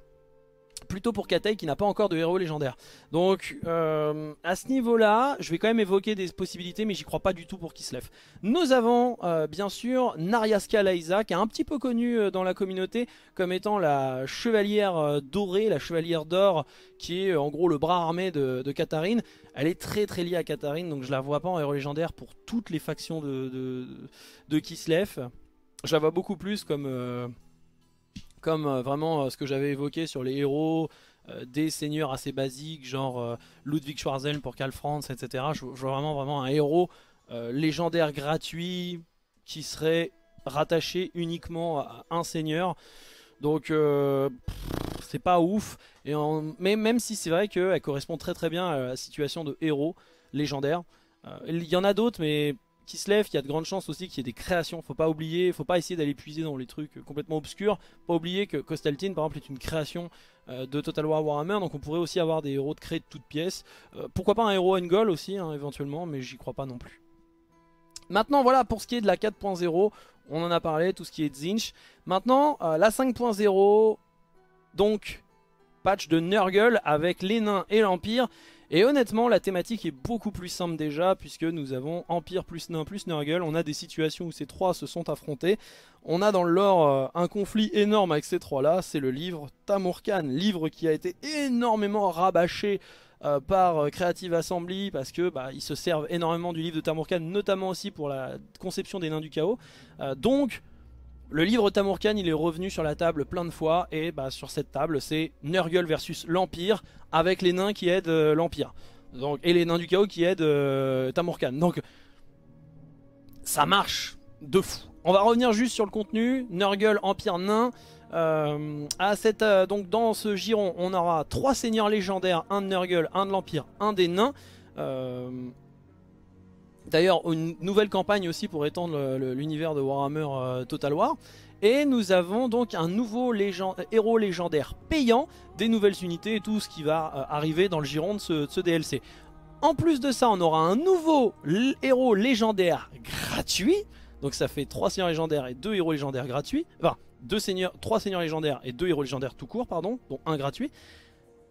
plutôt pour Katei qui n'a pas encore de héros légendaire. Donc euh, à ce niveau-là, je vais quand même évoquer des possibilités, mais j'y crois pas du tout pour Kislev. Nous avons euh, bien sûr Nariaska Laïsa. qui est un petit peu connue euh, dans la communauté comme étant la chevalière dorée, la chevalière d'or, qui est en gros le bras armé de, de Elle est très très liée à Katarine. donc je la vois pas en héros légendaire pour toutes les factions de, de, Kislev. Je la vois beaucoup plus comme comme euh, vraiment euh, ce que j'avais évoqué sur les héros, euh, des seigneurs assez basiques, genre Ludwig Schwarzen pour Cal France, etc. Je, vois vraiment, vraiment un héros légendaire gratuit qui serait rattaché uniquement à un seigneur. Donc c'est pas ouf. Et mais même si c'est vrai qu'elle correspond très très bien à la situation de héros légendaire. Il y en a d'autres, mais qui se il y a de grandes chances aussi qu'il y ait des créations. Faut pas oublier, faut pas essayer d'aller puiser dans les trucs complètement obscurs. Pas oublier que Costaltine, par exemple, est une création euh, de Total War Warhammer, donc on pourrait aussi avoir des héros de créer de toutes pièces. Euh, pourquoi pas un héros en aussi, hein, éventuellement, mais j'y crois pas non plus. Maintenant, voilà, pour ce qui est de la 4.0, on en a parlé, tout ce qui est Zinch. Maintenant, euh, la 5.0, donc patch de Nurgle avec les nains et l'Empire. Et honnêtement, la thématique est beaucoup plus simple déjà, puisque nous avons Empire plus Nain plus Nurgle. On a des situations où ces trois se sont affrontés. On a dans le lore euh, un conflit énorme avec ces trois-là. C'est le livre Tamurkan, livre qui a été énormément rabâché euh, par euh, Creative Assembly parce que bah, ils se servent énormément du livre de Tamurkan, notamment aussi pour la conception des nains du chaos. donc le livre Tamurkan, il est revenu sur la table plein de fois, et bah, sur cette table, c'est Nurgle versus l'Empire, avec les nains qui aident euh, l'Empire. Donc, et les nains du chaos qui aident Tamourkan euh, Tamurkan. Donc, ça marche de fou. On va revenir juste sur le contenu. Nurgle, Empire, Nain. Euh, à cette, donc dans ce giron, on aura trois seigneurs légendaires, un de Nurgle, un de l'Empire, un des nains. D'ailleurs, une nouvelle campagne aussi pour étendre l'univers de Warhammer euh, Total War. Et nous avons donc un nouveau euh, héros légendaire payant, des nouvelles unités et tout ce qui va euh, arriver dans le giron de ce, DLC. En plus de ça, on aura un nouveau héros légendaire gratuit. Donc ça fait 3 seigneurs légendaires et 2 héros légendaires gratuits. Enfin, deux seigneurs, 3 seigneurs légendaires et 2 héros légendaires tout court, pardon, dont un gratuit.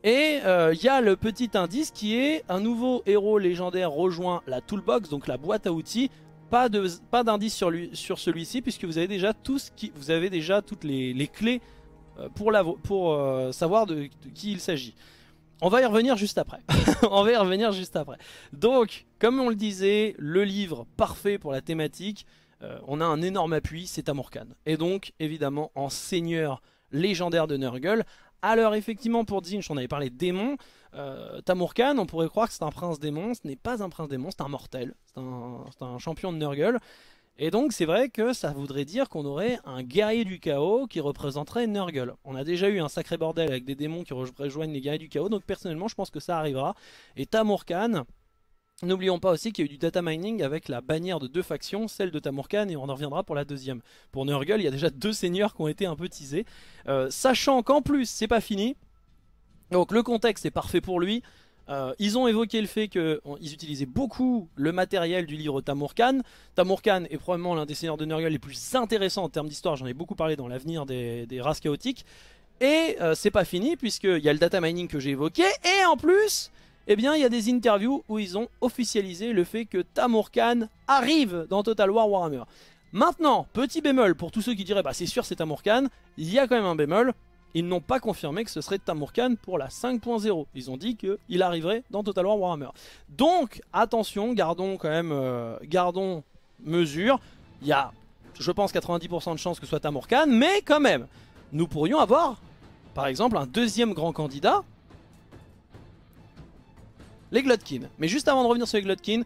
Et euh, il y a le petit indice qui est un nouveau héros légendaire rejoint la toolbox, donc la boîte à outils. Pas d'indice pas sur, lui, sur celui-ci puisque vous avez déjà vous avez déjà toutes les, clés euh, pour, la, pour euh, savoir de, qui il s'agit. On va y revenir juste après. on va y revenir juste après. Donc, comme on le disait, le livre parfait pour la thématique. on a un énorme appui, c'est à Et donc, évidemment, en seigneur légendaire de Nurgle, alors effectivement pour Dinch on avait parlé de démon, euh, Tamurkan on pourrait croire que c'est un prince démon, ce n'est pas un prince démon, c'est un mortel, c'est un, un, champion de Nurgle. Et donc c'est vrai que ça voudrait dire qu'on aurait un guerrier du chaos qui représenterait Nurgle. On a déjà eu un sacré bordel avec des démons qui rejoignent les guerriers du chaos, donc personnellement je pense que ça arrivera. Et Tamurkan N'oublions pas aussi qu'il y a eu du data mining avec la bannière de deux factions, celle de Tamurkan et on en reviendra pour la deuxième. Pour Nurgle, il y a déjà deux seigneurs qui ont été un peu teasés. Euh, sachant qu'en plus, c'est pas fini. Donc le contexte est parfait pour lui. Euh, ils ont évoqué le fait qu'ils utilisaient beaucoup le matériel du livre Tamurkan. Tamurkan est probablement l'un des seigneurs de Nurgle les plus intéressants en termes d'histoire. J'en ai beaucoup parlé dans l'avenir des, races chaotiques. Et euh, c'est pas fini puisqu'il y a le data mining que j'ai évoqué. Et en plus eh bien il y a des interviews où ils ont officialisé le fait que Tamur arrive dans Total War Warhammer. Maintenant, petit bémol pour tous ceux qui diraient bah c'est sûr c'est Tamor il y a quand même un bémol, ils n'ont pas confirmé que ce serait Tamur pour la 5.0. Ils ont dit qu'il arriverait dans Total War Warhammer. Donc attention, gardons quand même, euh, gardons mesure. Il y a, je pense, 90% de chances que ce soit Tamor mais quand même, nous pourrions avoir, par exemple, un deuxième grand candidat les Glotkin. Mais juste avant de revenir sur les Glotkin,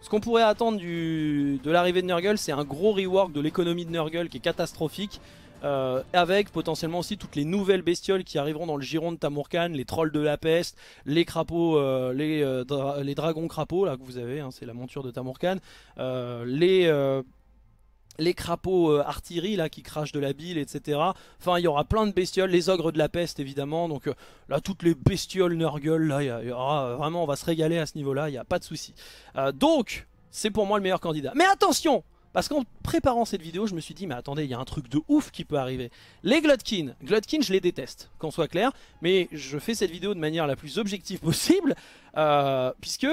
ce qu'on pourrait attendre de l'arrivée de Nurgle, c'est un gros rework de l'économie de Nurgle qui est catastrophique. Euh, avec potentiellement aussi toutes les nouvelles bestioles qui arriveront dans le giron de Tamurkan, les trolls de la peste, les crapauds, euh, euh, les, dragons crapauds là que vous avez, hein, c'est la monture de Tamurkane. les les crapauds euh, artillerie là qui crachent de la bile, etc. Enfin, il y aura plein de bestioles, les ogres de la peste évidemment. Donc euh, là, toutes les bestioles Nurgle, là, aura, euh, vraiment, on va se régaler à ce niveau-là, il n'y a pas de souci. donc, c'est pour moi le meilleur candidat. Mais attention parce qu'en préparant cette vidéo, je me suis dit, mais attendez, il y a un truc de ouf qui peut arriver. Les Glutkin, Glutkin, je les déteste, qu'on soit clair, mais je fais cette vidéo de manière la plus objective possible, puisque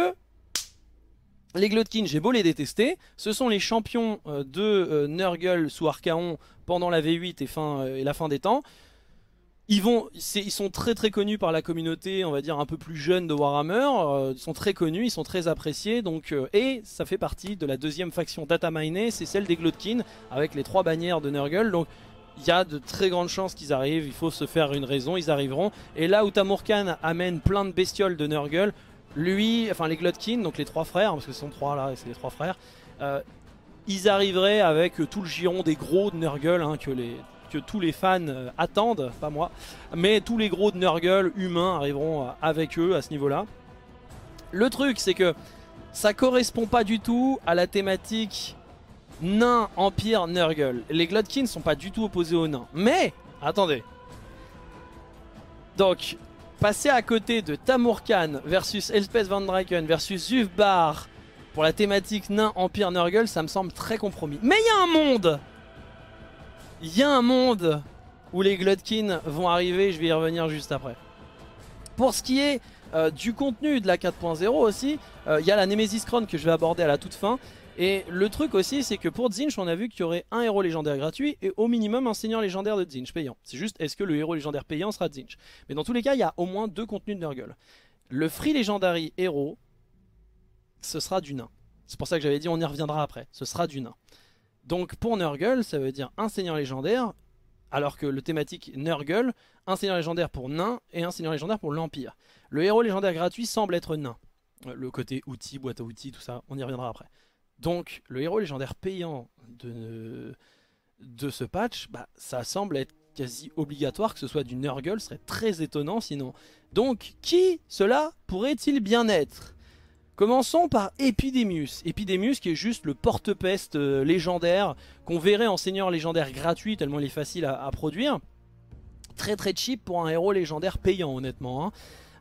les Glotkins, j'ai beau les détester, ce sont les champions euh, de euh, Nurgle sous Archaon pendant la V8 euh, et, la fin des temps. Ils, vont, ils sont très très connus par la communauté, on va dire un peu plus jeune de Warhammer. Ils sont très connus, ils sont très appréciés. Donc, et ça fait partie de la deuxième faction data c'est celle des Glotkins avec les trois bannières de Nurgle. Donc il y a de très grandes chances qu'ils arrivent, il faut se faire une raison, ils arriveront. Et là où Tamurkan amène plein de bestioles de Nurgle, lui, enfin les Glotkin, donc les trois frères, parce que ce sont trois là, c'est les trois frères, euh, ils arriveraient avec euh, tout le giron des gros de Nurgle hein, que, les, que tous les fans euh, attendent, pas moi, mais tous les gros de Nurgle humains arriveront avec eux à ce niveau-là. Le truc, c'est que ça correspond pas du tout à la thématique nain, empire, Nurgle. Les ne sont pas du tout opposés aux nains. Mais, attendez. Donc, passer à côté de Tamurkan versus Elspeth Van Draken versus Barr pour la thématique nain empire Nurgle, ça me semble très compromis. Mais il y a un monde Il y a un monde où les Glodkin vont arriver, je vais y revenir juste après. Pour ce qui est euh, du contenu de la 4.0 aussi, il euh, y a la Nemesis Crown que je vais aborder à la toute fin. Et le truc aussi, c'est que pour Zinch, on a vu qu'il y aurait un héros légendaire gratuit et au minimum un seigneur légendaire de Zinch payant. C'est juste, est-ce que le héros légendaire payant sera Zinch Mais dans tous les cas, il y a au moins deux contenus de Nurgle. Le free legendary héros, ce sera du nain. C'est pour ça que j'avais dit on y reviendra après. Ce sera du nain. Donc pour Nurgle, ça veut dire un seigneur légendaire, alors que le thématique Nurgle, un seigneur légendaire pour nain et un seigneur légendaire pour l'Empire. Le héros légendaire gratuit semble être nain. Euh, le côté outil, boîte à outils, tout ça, on y reviendra après. Donc le héros légendaire payant de, de ce patch, bah, ça semble être quasi obligatoire que ce soit du Nurgle, serait très étonnant sinon. Donc qui cela pourrait-il bien être Commençons par Epidemius. Epidemius qui est juste le porte-peste euh, légendaire qu'on verrait en seigneur légendaire gratuit tellement il est facile à, à produire. Très très cheap pour un héros légendaire payant honnêtement. Hein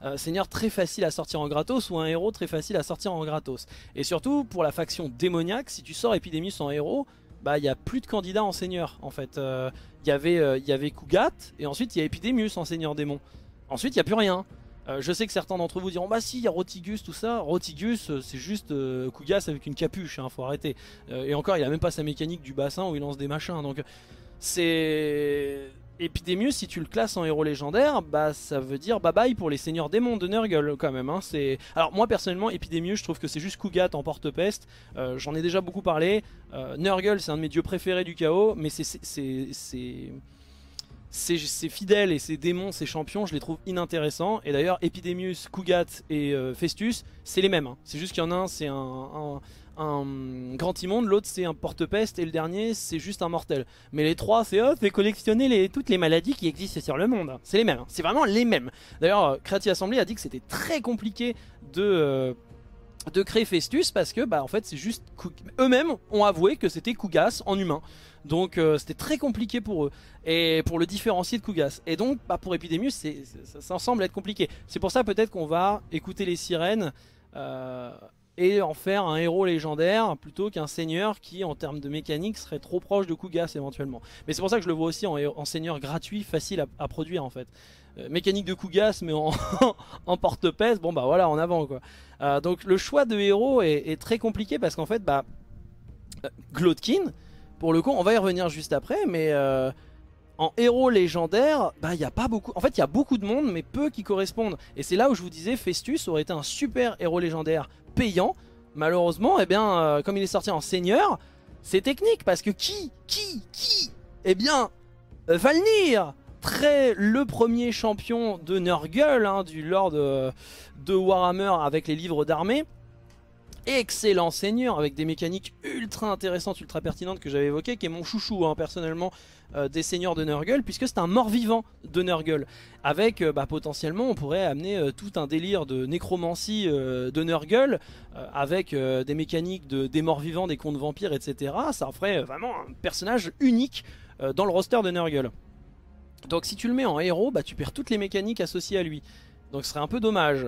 un seigneur très facile à sortir en gratos ou un héros très facile à sortir en gratos. Et surtout, pour la faction démoniaque, si tu sors Epidemius en héros, bah il n'y a plus de candidats en seigneur en fait. Euh, il y avait, euh, y avait Kugat, et ensuite il y a Epidemius en seigneur démon. Ensuite, il n'y a plus rien. Euh, je sais que certains d'entre vous diront bah si il y a Rotigus tout ça, Rotigus c'est juste euh, avec une capuche, hein, faut arrêter. et encore il a même pas sa mécanique du bassin où il lance des machins, donc c'est Epidemius, si tu le classes en héros légendaire, bah ça veut dire bye bye pour les seigneurs démons de Nurgle quand même. Hein. C'est alors moi personnellement Epidemius, je trouve que c'est juste Kugat en porte-peste. Euh, j'en ai déjà beaucoup parlé. Euh, Nurgle, c'est un de mes dieux préférés du chaos, mais c'est C'est fidèle et ses démons, ses champions, je les trouve inintéressants. Et d'ailleurs, Epidemius, Kugat et euh, Festus, c'est les mêmes. Hein. C'est juste qu'il y en a un, c'est un un grand immonde, l'autre c'est un porte-peste et le dernier c'est juste un mortel. Mais les trois c'est oh, c'est collectionner toutes les maladies qui existent sur le monde. C'est les mêmes, hein. c'est vraiment les mêmes. D'ailleurs, euh, Creative Assembly a dit que c'était très compliqué euh, de... créer Festus parce que bah en fait c'est juste eux-mêmes ont avoué que c'était Kougas en humain donc euh, c'était très compliqué pour eux et pour le différencier de Kougas et donc bah, pour Epidemius ça, ça, semble être compliqué c'est pour ça peut-être qu'on va écouter les sirènes euh, et en faire un héros légendaire plutôt qu'un seigneur qui en termes de mécanique serait trop proche de Kugas éventuellement. Mais c'est pour ça que je le vois aussi en, seigneur gratuit, facile à, produire en fait. Euh, mécanique de Kugas mais en, porte-pèse, bon bah voilà en avant quoi. Euh, donc le choix de héros est, très compliqué parce qu'en fait bah euh, Glodkin, pour le coup on va y revenir juste après mais... en héros légendaire, bah il y a pas beaucoup. En fait, il y a beaucoup de monde, mais peu qui correspondent. Et c'est là où je vous disais, Festus aurait été un super héros légendaire payant, malheureusement, eh bien, euh, comme il est sorti en seigneur, c'est technique parce que qui, qui, qui Eh bien, euh, Valnir Très le premier champion de Nurgle, hein, du Lord euh, de, Warhammer avec les livres d'armée. Excellent seigneur avec des mécaniques ultra intéressantes, ultra pertinentes que j'avais évoquées, qui est mon chouchou hein, personnellement euh, des seigneurs de Nurgle, puisque c'est un mort-vivant de Nurgle. Avec, euh, bah, potentiellement, on pourrait amener euh, tout un délire de nécromancie de Nurgle, avec des mécaniques de, des morts-vivants, des contes vampires, etc. Ça ferait vraiment un personnage unique dans le roster de Nurgle. Donc si tu le mets en héros, bah, tu perds toutes les mécaniques associées à lui. Donc ce serait un peu dommage.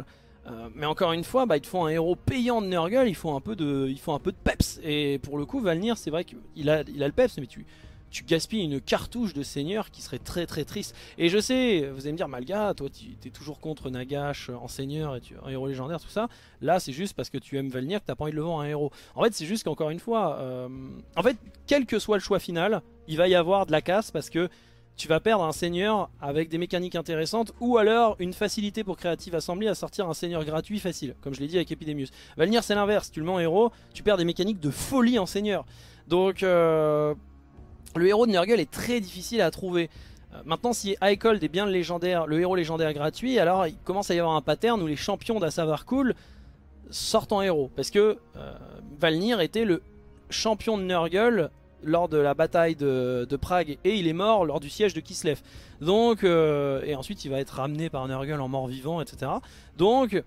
mais encore une fois, bah, il te faut un héros payant de Nurgle, il faut un peu de, il un peu de peps. Et pour le coup, Valnir, c'est vrai qu'il a, il a le peps, mais tu, tu gaspilles une cartouche de seigneur qui serait très très triste. Et je sais, vous allez me dire, Malga, toi tu es toujours contre Nagash euh, en seigneur et tu, un héros légendaire, tout ça. Là, c'est juste parce que tu aimes Valnir que t'as pas envie de le vendre un héros. En fait, c'est juste qu'encore une fois, euh, en fait, quel que soit le choix final, il va y avoir de la casse parce que tu vas perdre un seigneur avec des mécaniques intéressantes ou alors une facilité pour Creative Assembly à sortir un seigneur gratuit facile, comme je l'ai dit avec Epidemius. Valnir, c'est l'inverse, tu le mets en héros, tu perds des mécaniques de folie en seigneur. Donc. Euh, le héros de Nurgle est très difficile à trouver. Euh, maintenant, si High est bien le, légendaire, le héros légendaire gratuit, alors il commence à y avoir un pattern où les champions savoir Cool sortent en héros. Parce que euh, Valnir était le champion de Nurgle lors de la bataille de, Prague et il est mort lors du siège de Kislev. Donc, euh, et ensuite il va être ramené par Nurgle en mort vivant, etc. Donc,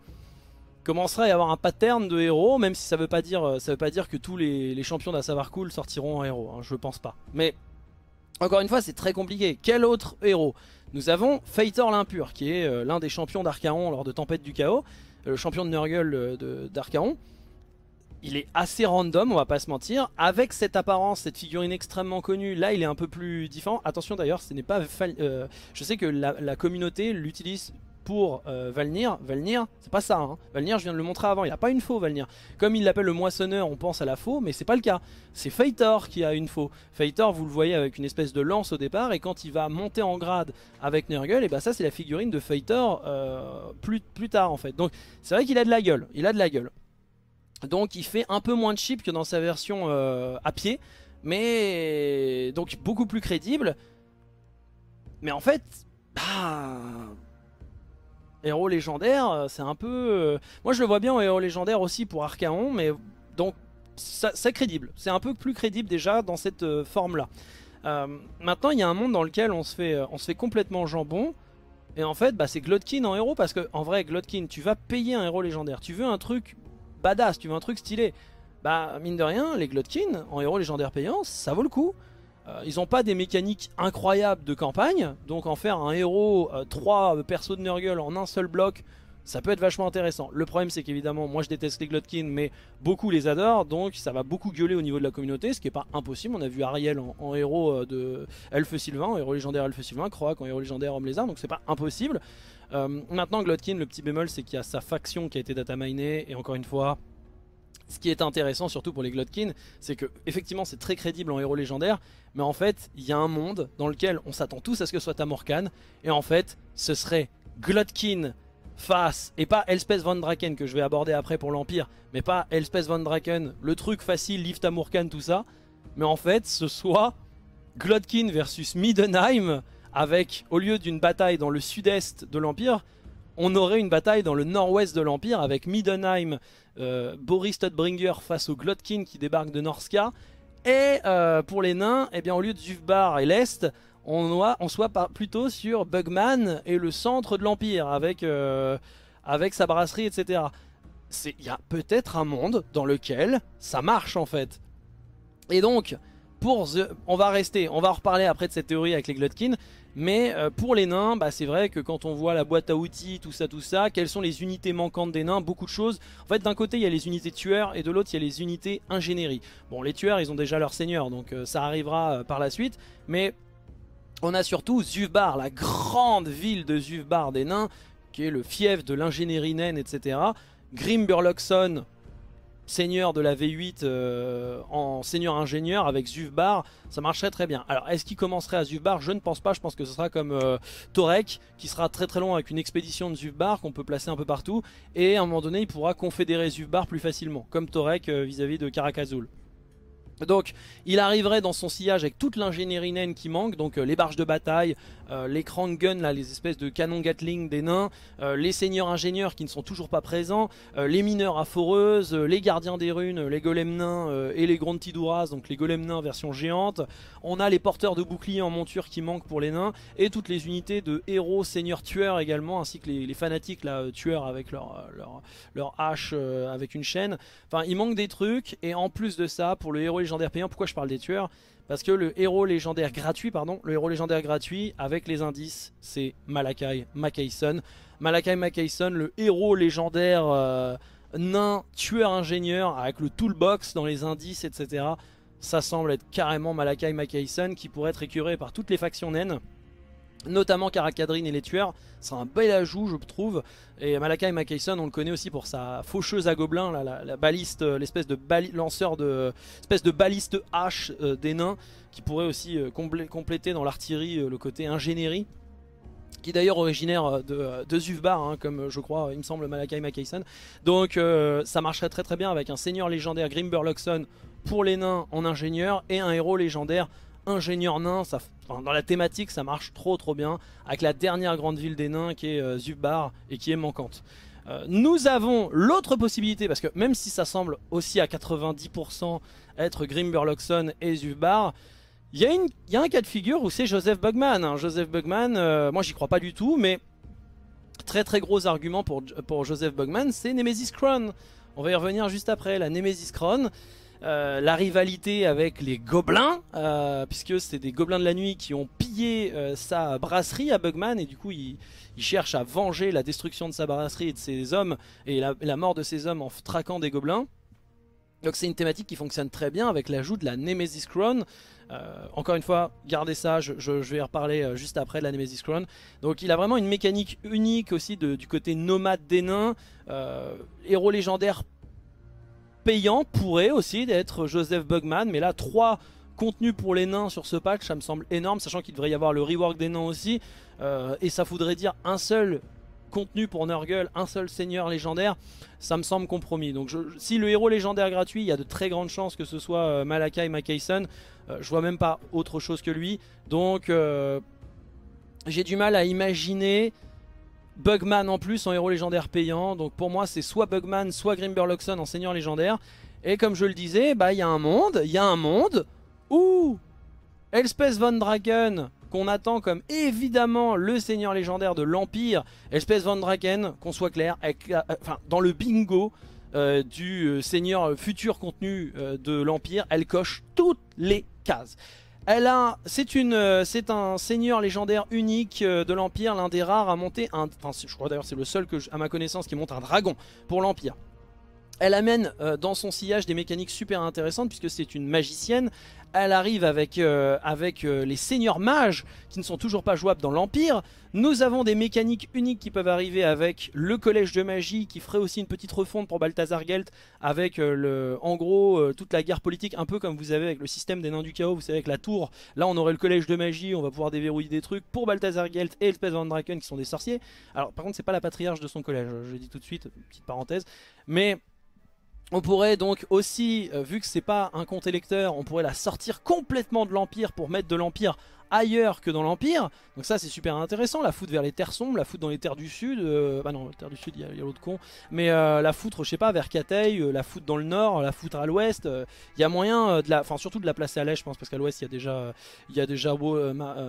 commencera à y avoir un pattern de héros, même si ça veut pas dire, ça veut pas dire que tous les, champions d'un cool sortiront en héros, hein, je pense pas. Mais encore une fois, c'est très compliqué. Quel autre héros Nous avons Faitor l'impur, qui est euh, l'un des champions d'Arcaon lors de Tempête du Chaos, le champion de Nurgle euh, de d'Arcaon. Il est assez random, on va pas se mentir. Avec cette apparence, cette figurine extrêmement connue, là il est un peu plus différent. Attention d'ailleurs, ce n'est pas... Euh, je sais que la communauté l'utilise pour euh, Valnir, Valnir, c'est pas ça. Hein. Valnir, je viens de le montrer avant, il a pas une faux Valnir. Comme il l'appelle le moissonneur, on pense à la faux, mais c'est pas le cas. C'est Feitor qui a une faux. Feitor, vous le voyez avec une espèce de lance au départ, et quand il va monter en grade avec Nurgle, et bah ça c'est la figurine de Feitor euh, plus, plus tard en fait. Donc c'est vrai qu'il a de la gueule, il a de la gueule. Donc il fait un peu moins de chip que dans sa version euh, à pied, mais donc beaucoup plus crédible. Mais en fait, bah, Héros légendaire, euh, c'est un peu... Euh, moi je le vois bien en héros légendaire aussi pour Archaon, mais donc c'est crédible. C'est un peu plus crédible déjà dans cette euh, forme-là. maintenant, il y a un monde dans lequel on se fait, on se fait complètement jambon. Et en fait, bah, c'est Glotkin en héros parce que en vrai, Glotkin, tu vas payer un héros légendaire. Tu veux un truc badass, tu veux un truc stylé. Bah, mine de rien, les Glotkin en héros légendaire payant, ça vaut le coup. Euh, ils n'ont pas des mécaniques incroyables de campagne, donc en faire un héros, euh, trois persos de Nurgle en un seul bloc, ça peut être vachement intéressant. Le problème c'est qu'évidemment, moi je déteste les Glotkin, mais beaucoup les adorent, donc ça va beaucoup gueuler au niveau de la communauté, ce qui n'est pas impossible. On a vu Ariel en, héros euh, de Elfe Sylvain, en héros légendaire Elfe Sylvain, Croac en héros légendaire Homme Lézard, donc c'est pas impossible. maintenant, Glotkin, le petit bémol, c'est qu'il y a sa faction qui a été dataminée, et encore une fois, ce qui est intéressant, surtout pour les Glodkin, c'est que effectivement c'est très crédible en héros légendaire, mais en fait il y a un monde dans lequel on s'attend tous à ce que ce soit Tamurkan, et en fait ce serait Glotkin face, et pas Elspeth Van Draken que je vais aborder après pour l'Empire, mais pas Elspeth Van Draken, le truc facile, Liv Tamurkan, tout ça, mais en fait ce soit Glotkin versus Midenheim, avec, au lieu d'une bataille dans le sud-est de l'Empire, on aurait une bataille dans le nord-ouest de l'Empire avec Middenheim, euh, Boris Todbringer face aux Glotkin qui débarquent de Norska. Et euh, pour les nains, eh bien, au lieu de Zufbar et l'Est, on, soit plutôt sur Bugman et le centre de l'Empire avec, euh, avec sa brasserie, etc. Il y a peut-être un monde dans lequel ça marche en fait. Et donc, pour on va rester, on va reparler après de cette théorie avec les Glotkin, mais euh, pour les nains, bah, c'est vrai que quand on voit la boîte à outils, tout ça, tout ça, quelles sont les unités manquantes des nains, beaucoup de choses. En fait, d'un côté, il y a les unités tueurs et de l'autre, il y a les unités ingénierie. Bon, les tueurs, ils ont déjà leur seigneur, donc euh, ça arrivera euh, par la suite. Mais on a surtout Zuvbar, la grande ville de Zuvbar des nains, qui est le fief de l'ingénierie naine, etc. Grim Burlockson, seigneur de la V8 euh, en seigneur ingénieur avec Zuvbar, ça marcherait très bien. Alors est-ce qu'il commencerait à Zuvbar Je ne pense pas, je pense que ce sera comme euh, Torek, qui sera très très long avec une expédition de Zuvbar qu'on peut placer un peu partout, et à un moment donné il pourra confédérer Zuvbar plus facilement, comme Torek euh, vis-à-vis de Caracazul. Donc il arriverait dans son sillage avec toute l'ingénierie naine qui manque, donc euh, les barges de bataille, l'écran euh, les gun, les espèces de canons gatling des nains, euh, les seigneurs ingénieurs qui ne sont toujours pas présents, les mineurs à foreuses, les gardiens des runes, les golems nains et les tidouras, donc les golems nains version géante. On a les porteurs de boucliers en monture qui manquent pour les nains, et toutes les unités de héros, seigneurs, tueurs également, ainsi que les, fanatiques tueurs avec leur, leur hache avec une chaîne. Enfin il manque des trucs, et en plus de ça, pour le héros pourquoi je parle des tueurs Parce que le héros légendaire gratuit, pardon, le héros légendaire gratuit avec les indices, c'est Malakai Mackayson. Malakai Mackayson, le héros légendaire euh, nain, tueur ingénieur, avec le toolbox dans les indices, etc. Ça semble être carrément Malakai Mackayson qui pourrait être écuré par toutes les factions naines notamment Karakadrin et les tueurs, c'est un bel ajout je trouve. Et Malakai McKayson, on le connaît aussi pour sa faucheuse à gobelins, la, baliste, euh, l'espèce de lanceur de, espèce de baliste hache euh, des nains, qui pourrait aussi euh, compléter dans l'artillerie le côté ingénierie. Qui est d'ailleurs originaire de, de Zuvbar, hein, comme je crois, il me semble, Malakai McKayson. Donc ça marcherait très très bien avec un seigneur légendaire Grimberloxon pour les nains en ingénieur et un héros légendaire ingénieur nain, ça, dans la thématique ça marche trop trop bien avec la dernière grande ville des nains qui est euh, Zubar et qui est manquante. Euh, nous avons l'autre possibilité, parce que même si ça semble aussi à 90% être Grimburloxon et Zubar, il y, a un cas de figure où c'est Joseph Bugman. Hein. Joseph Bugman, euh, moi j'y crois pas du tout, mais très très gros argument pour, pour Joseph Bugman, c'est Nemesis Kron. On va y revenir juste après, la Nemesis Crown. Euh, la rivalité avec les gobelins, euh, puisque c'est des gobelins de la nuit qui ont pillé euh, sa brasserie à Bugman, et du coup il, cherche à venger la destruction de sa brasserie et de ses hommes, et la, mort de ses hommes en traquant des gobelins. Donc c'est une thématique qui fonctionne très bien avec l'ajout de la Nemesis Crown. encore une fois, gardez ça, je, vais y reparler juste après de la Nemesis Crown. Donc il a vraiment une mécanique unique aussi du côté nomade des nains. héros légendaire payant pourrait aussi être Joseph Bugman, mais là 3 contenus pour les nains sur ce patch, ça me semble énorme, sachant qu'il devrait y avoir le rework des nains aussi, euh, et ça voudrait dire un seul contenu pour Nurgle, un seul seigneur légendaire, ça me semble compromis. Donc si le héros légendaire gratuit, il y a de très grandes chances que ce soit euh, Malakai Mackayson, euh, je vois même pas autre chose que lui, donc j'ai du mal à imaginer Bugman en plus en héros légendaire payant. Donc pour moi, c'est soit Bugman, soit Grimberloxon en seigneur légendaire. Et comme je le disais, bah il y a un monde, il y a un monde où Elspeth von Draken, qu'on attend comme évidemment le seigneur légendaire de l'Empire, Elspeth von Draken, qu'on soit clair, euh, enfin, dans le bingo euh, du euh, seigneur futur contenu de l'Empire, elle coche toutes les cases. Elle a, c'est une, euh, c'est un seigneur légendaire unique euh, de l'Empire, l'un des rares à monter un, enfin je crois d'ailleurs c'est le seul que à ma connaissance qui monte un dragon pour l'Empire. Elle amène euh, dans son sillage des mécaniques super intéressantes puisque c'est une magicienne elle arrive avec, euh, avec euh, les seigneurs mages qui ne sont toujours pas jouables dans l'Empire. Nous avons des mécaniques uniques qui peuvent arriver avec le collège de magie qui ferait aussi une petite refonte pour Balthazar Gelt avec euh, le, en gros toute la guerre politique un peu comme vous avez avec le système des nains du chaos, vous savez avec la tour. Là on aurait le collège de magie, on va pouvoir déverrouiller des trucs pour Balthazar Gelt et Elspeth Van Draken qui sont des sorciers. Alors par contre c'est pas la patriarche de son collège, je le dis tout de suite, petite parenthèse. Mais on pourrait donc aussi, euh, vu que c'est pas un compte électeur, on pourrait la sortir complètement de l'Empire pour mettre de l'Empire ailleurs que dans l'Empire. Donc ça c'est super intéressant, la foutre vers les terres sombres, la foutre dans les terres du sud, euh, bah non, les terres du sud il y a, l'autre con, mais euh, la foutre je sais pas vers Cathay, la foutre dans le nord, la foutre à l'ouest, il y a moyen de la, enfin surtout de la placer à l'est je pense, parce qu'à l'ouest il y a déjà, il y a déjà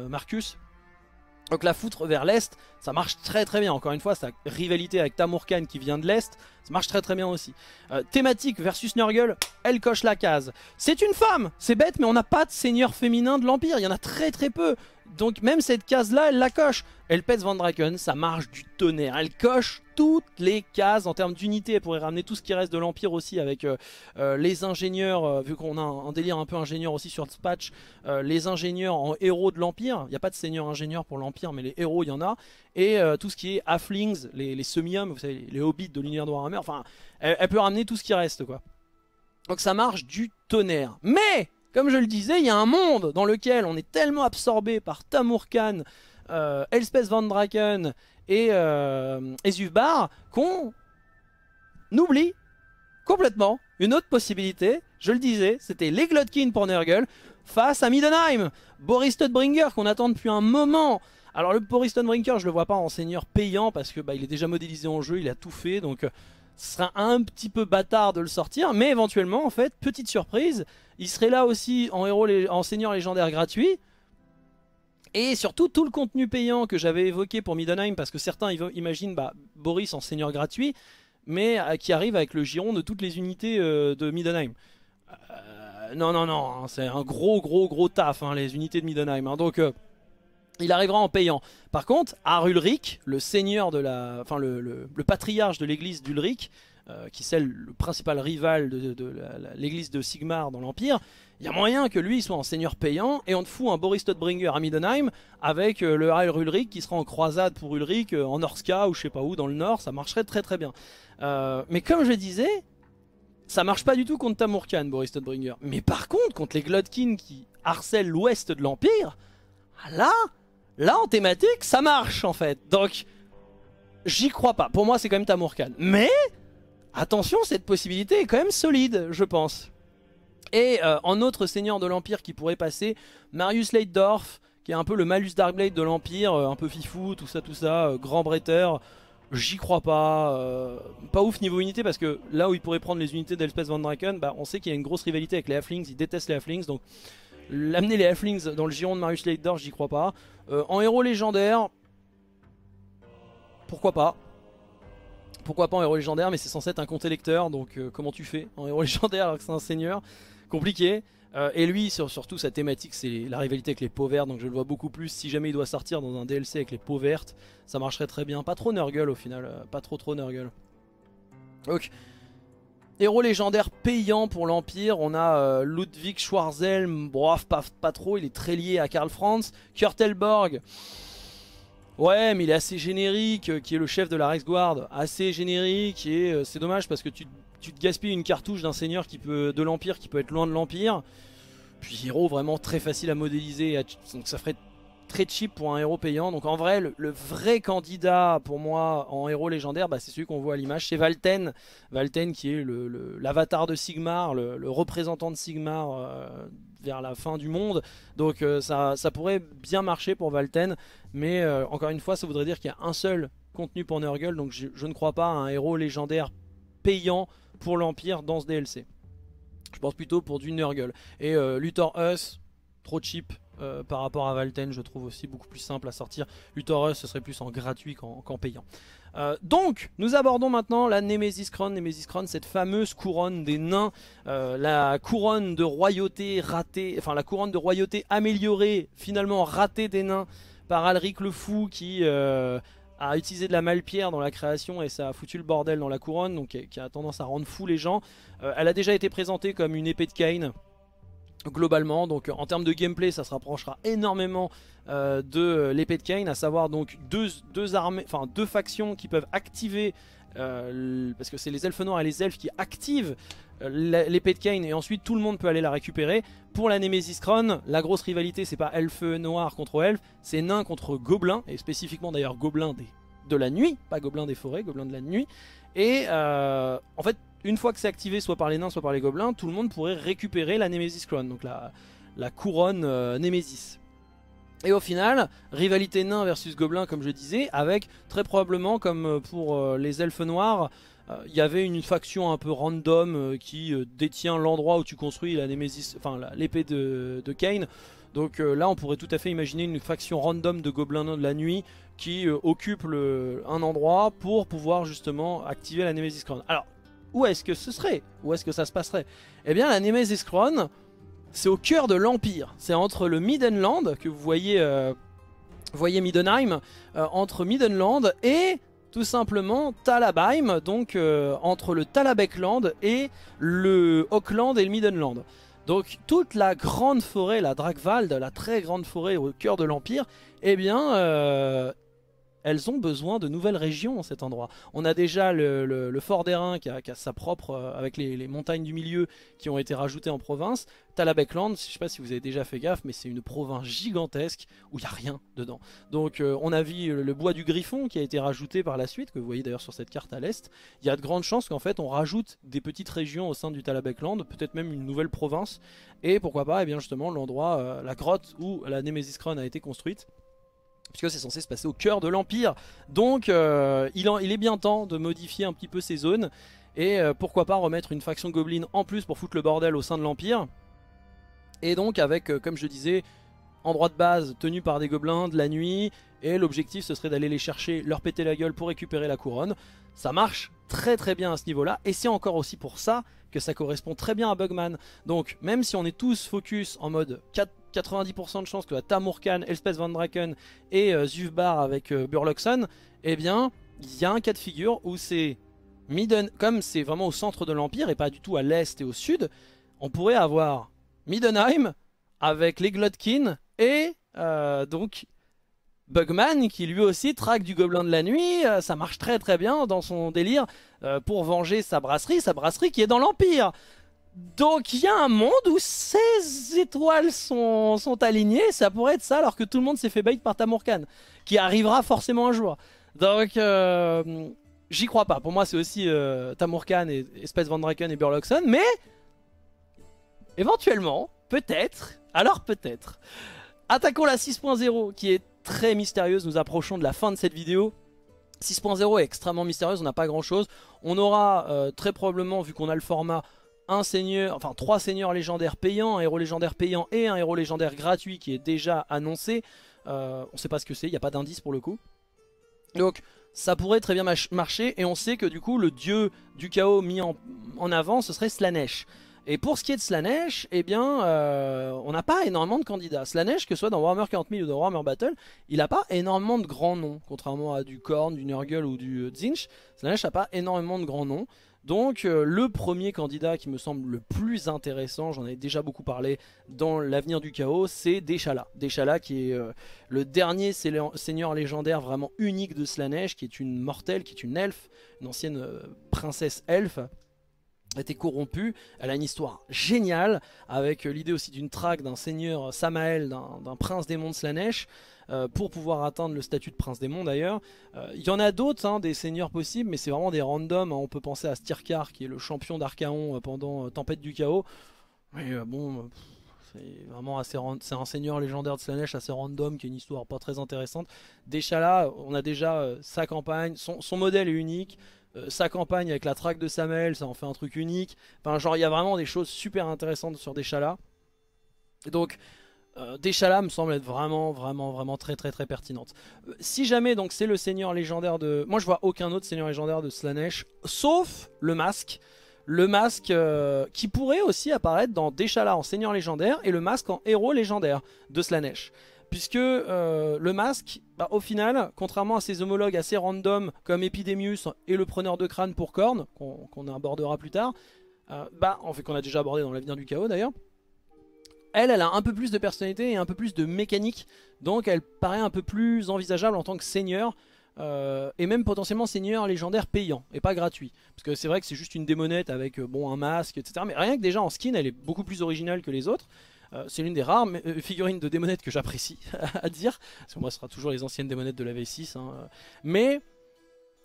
Marcus, donc la foutre vers l'est, ça marche très très bien. Encore une fois, sa rivalité avec Tamurkan qui vient de l'est, ça marche très très bien aussi. Euh, thématique versus Nurgle, elle coche la case. C'est une femme, c'est bête, mais on n'a pas de seigneur féminin de l'Empire, il y en a très très peu. Donc même cette case-là, elle la coche. Elle pèse Van Draken, ça marche du tonnerre. Elle coche toutes les cases en termes d'unité. Elle pourrait ramener tout ce qui reste de l'Empire aussi avec euh, euh, les ingénieurs, euh, vu qu'on a un, délire un peu ingénieur aussi sur patch patch, les ingénieurs en héros de l'Empire. Il n'y a pas de seigneur ingénieur pour l'Empire, mais les héros, il y en a. Et tout ce qui est halflings, les, semi-hommes, vous savez, les hobbits de l'univers de Warhammer. Enfin, elle peut ramener tout ce qui reste, quoi. Donc ça marche du tonnerre. Mais comme je le disais, il y a un monde dans lequel on est tellement absorbé par Tamurkan, Khan, euh, Elspeth Van Draken et, euh, qu'on oublie complètement une autre possibilité. Je le disais, c'était les Glotkin pour Nurgle face à Middenheim. Boris Todbringer qu'on attend depuis un moment. Alors le Boris Todbringer, je le vois pas en seigneur payant parce que bah, il est déjà modélisé en jeu, il a tout fait. Donc euh, ce sera un petit peu bâtard de le sortir, mais éventuellement, en fait, petite surprise, il serait là aussi en, héros, en seigneur légendaire gratuit, et surtout, tout le contenu payant que j'avais évoqué pour Middenheim, parce que certains imaginent bah, Boris en seigneur gratuit, mais euh, qui arrive avec le giron de toutes les unités euh, de Middenheim. Euh, non, non, non, hein, c'est un gros, gros, gros taf, hein, les unités de Middenheim. Hein. donc, il arrivera en payant. Par contre, Arulric, le seigneur de la, enfin le, patriarche de l'église d'Ulric, euh, qui c'est le principal rival de, l'église de Sigmar dans l'Empire, il y a moyen que lui soit en seigneur payant et on te fout un Boris Todbringer à Middenheim avec euh, le Arulric qui sera en croisade pour Ulric euh, en Norska ou je sais pas où dans le nord, ça marcherait très très bien. mais comme je disais, ça marche pas du tout contre Tamurkan, Boris Todbringer. Mais par contre, contre les Glodkin qui harcèlent l'ouest de l'Empire, ah là, Là, en thématique, ça marche en fait. Donc, j'y crois pas. Pour moi, c'est quand même Tamurkan Mais, attention, cette possibilité est quand même solide, je pense. Et euh, en autre seigneur de l'Empire qui pourrait passer, Marius Leitdorf, qui est un peu le Malus Darkblade de l'Empire, euh, un peu fifou, tout ça, tout ça, euh, grand bretteur. J'y crois pas. pas ouf niveau unité parce que là où il pourrait prendre les unités d'Elspeth Van Draken, bah, on sait qu'il y a une grosse rivalité avec les Halflings, il déteste les Halflings, donc L'amener les Halflings dans le giron de Marius Leidor, j'y crois pas. Euh, en héros légendaire, pourquoi pas Pourquoi pas en héros légendaire, mais c'est censé être un compte électeur, donc euh, comment tu fais en héros légendaire alors que c'est un seigneur Compliqué. Euh, et lui, surtout, sa thématique, c'est la rivalité avec les peaux vertes, donc je le vois beaucoup plus. Si jamais il doit sortir dans un DLC avec les peaux vertes, ça marcherait très bien. Pas trop Nurgle au final, pas trop trop Nurgle. Ok. Héros légendaire payant pour l'Empire, on a euh, Ludwig Schwarzelm, Brave pas, pas, trop, il est très lié à Karl Franz. Kurtelborg, ouais, mais il est assez générique, euh, qui est le chef de la Guard. assez générique, et euh, c'est dommage parce que tu, tu, te gaspilles une cartouche d'un seigneur qui peut, de l'Empire qui peut être loin de l'Empire. Puis héros vraiment très facile à modéliser, donc ça ferait très cheap pour un héros payant. Donc en vrai, le, vrai candidat pour moi en héros légendaire, bah, c'est celui qu'on voit à l'image, c'est Valten. Valten qui est l'avatar de Sigmar, le, représentant de Sigmar euh, vers la fin du monde. Donc euh, ça, pourrait bien marcher pour Valten. Mais euh, encore une fois, ça voudrait dire qu'il y a un seul contenu pour Nurgle. Donc je, ne crois pas à un héros légendaire payant pour l'Empire dans ce DLC. Je pense plutôt pour du Nurgle. Et Luthor Us, trop cheap euh, par rapport à Valten, je trouve aussi beaucoup plus simple à sortir. Utorus, ce serait plus en gratuit qu'en payant. Euh, donc, nous abordons maintenant la Nemesis Crown. cette fameuse couronne des nains, euh, la couronne de royauté ratée, enfin la couronne de royauté améliorée, finalement ratée des nains par Alric le Fou qui a utilisé de la malpierre dans la création et ça a foutu le bordel dans la couronne, donc qui a tendance à rendre fou les gens. elle a déjà été présentée comme une épée de Cain globalement. Donc en termes de gameplay, ça se rapprochera énormément euh, de euh, l'épée de Kane, à savoir donc deux, armées, enfin deux factions qui peuvent activer, euh, parce que c'est les elfes noirs et les elfes qui activent l'épée de Kane et ensuite tout le monde peut aller la récupérer. Pour la Nemesis Crown, la grosse rivalité c'est pas elfe noir contre elfes, c'est nains contre gobelins et spécifiquement d'ailleurs gobelins des, de la nuit, pas gobelin des forêts, gobelins de la nuit. Et en fait une fois que c'est activé soit par les nains, soit par les gobelins, tout le monde pourrait récupérer la Nemesis Crown, donc la, couronne euh, Nemesis. Et au final, rivalité nain versus gobelin comme je disais, avec très probablement comme euh, pour euh, les elfes noirs, il y avait une faction un peu random qui détient l'endroit où tu construis la enfin l'épée de, Kane. Donc là, on pourrait tout à fait imaginer une faction random de gobelins de la nuit qui occupe un endroit pour pouvoir justement activer la Nemesis Crown. Alors, où est-ce que ce serait Où est-ce que ça se passerait Eh bien, la Nemesis Crown, c'est au cœur de l'Empire. C'est entre le Midenland, que vous voyez, euh, voyez Midenheim, euh, entre Middenland et tout simplement Talabheim, donc euh, entre le Talabekland et le Auckland et le Middenland. Donc toute la grande forêt, la Drakwald, la très grande forêt au cœur de l'Empire, eh bien, elles ont besoin de nouvelles régions en cet endroit. On a déjà le, fort d'Airain qui, qui a, sa propre, euh, avec les, montagnes du milieu qui ont été rajoutées en province. Talabekland, je ne sais pas si vous avez déjà fait gaffe, mais c'est une province gigantesque où il n'y a rien dedans. Donc euh, on a vu le, bois du griffon qui a été rajouté par la suite, que vous voyez d'ailleurs sur cette carte à l'est. Il y a de grandes chances qu'en fait on rajoute des petites régions au sein du Talabecland, peut-être même une nouvelle province, et pourquoi pas, eh bien justement l'endroit, euh, la grotte où la Nemesis Crown a été construite puisque c'est censé se passer au cœur de l'Empire. Donc euh, il, est bien temps de modifier un petit peu ces zones, et euh, pourquoi pas remettre une faction goblin en plus pour foutre le bordel au sein de l'Empire. Et donc avec, euh, comme je disais, endroit de base tenu par des gobelins de la nuit, et l'objectif ce serait d'aller les chercher, leur péter la gueule pour récupérer la couronne. Ça marche très très bien à ce niveau-là, et c'est encore aussi pour ça que ça correspond très bien à Bugman. Donc même si on est tous focus en mode 90% de chance que la Tamurkan, Elspeth Van Draken et euh, Zuvbar avec euh, Burloxon, eh bien il y a un cas de figure où c'est Midden, comme c'est vraiment au centre de l'Empire et pas du tout à l'est et au sud, on pourrait avoir Midenheim avec les Glotkin et euh, donc Bugman qui lui aussi traque du Gobelin de la Nuit, euh, ça marche très très bien dans son délire euh, pour venger sa brasserie, sa brasserie qui est dans l'Empire. Donc il y a un monde où ces étoiles sont, alignées, ça pourrait être ça alors que tout le monde s'est fait bait par Tamurkan, qui arrivera forcément un jour. Donc euh, j'y crois pas, pour moi c'est aussi Tamurkan et Espèce Van Draken et Burlockson, mais éventuellement, peut-être, alors peut-être. Attaquons la 6.0 qui est très mystérieuse. Nous approchons de la fin de cette vidéo. 6.0 est extrêmement mystérieuse, on n'a pas grand chose. On aura euh, très probablement, vu qu'on a le format, un seigneur, enfin trois seigneurs légendaires payants, un héros légendaire payant et un héros légendaire gratuit qui est déjà annoncé. Euh, on ne sait pas ce que c'est, il n'y a pas d'indice pour le coup. Donc ça pourrait très bien marcher et on sait que du coup le dieu du chaos mis en, avant ce serait Slanesh. Et pour ce qui est de Slanesh, eh bien, euh, on n'a pas énormément de candidats. Slanesh, que ce soit dans Warhammer 000 ou dans Warhammer Battle, il n'a pas énormément de grands noms, contrairement à du Korn, du Nurgle ou du euh, Zinch. Slanesh n'a pas énormément de grands noms. Donc euh, le premier candidat qui me semble le plus intéressant, j'en ai déjà beaucoup parlé dans l'avenir du chaos, c'est Deshala. Deshala qui est le dernier seigneur légendaire vraiment unique de Slanesh, qui est une mortelle, qui est une elfe, une ancienne princesse elfe, était corrompue. Elle a une histoire géniale, avec euh, l'idée aussi d'une traque d'un seigneur euh, Samael, d'un prince des de Slanesh, euh, pour pouvoir atteindre le statut de prince des d'ailleurs. Il y en a d'autres, hein, des seigneurs possibles, mais c'est vraiment des randoms. Hein. On peut penser à Styrkar, qui est le champion d'Archaon pendant Tempête du Chaos. Mais bon... C'est vraiment assez c'est un seigneur légendaire de Slanesh assez random qui a une histoire pas très intéressante. Déjà là, on a déjà sa campagne, son, modèle est unique, euh, sa campagne avec la traque de Samel, ça en fait un truc unique. Enfin, genre, il y a vraiment des choses super intéressantes sur Deschala. Et donc, euh, me semble être vraiment, vraiment, vraiment très, très, très pertinente. Euh, si jamais, donc, c'est le seigneur légendaire de... Moi, je vois aucun autre seigneur légendaire de Slanesh, sauf le masque. Le masque euh, qui pourrait aussi apparaître dans Deschala en seigneur légendaire et le masque en héros légendaire de Slanesh. Puisque euh, le masque, bah, au final, contrairement à ses homologues assez random comme Epidemius et le preneur de crâne pour Korn, qu'on abordera plus tard, euh, bah, en fait qu'on a déjà abordé dans l'avenir du chaos d'ailleurs, elle, elle a un peu plus de personnalité et un peu plus de mécanique, donc elle paraît un peu plus envisageable en tant que seigneur, euh, et même potentiellement seigneur légendaire payant, et pas gratuit. Parce que c'est vrai que c'est juste une démonette avec bon un masque, etc. Mais rien que déjà en skin, elle est beaucoup plus originale que les autres. Euh, c'est l'une des rares euh, figurines de démonettes que j'apprécie à dire, parce moi ce sera toujours les anciennes démonettes de la V6. Hein, euh. Mais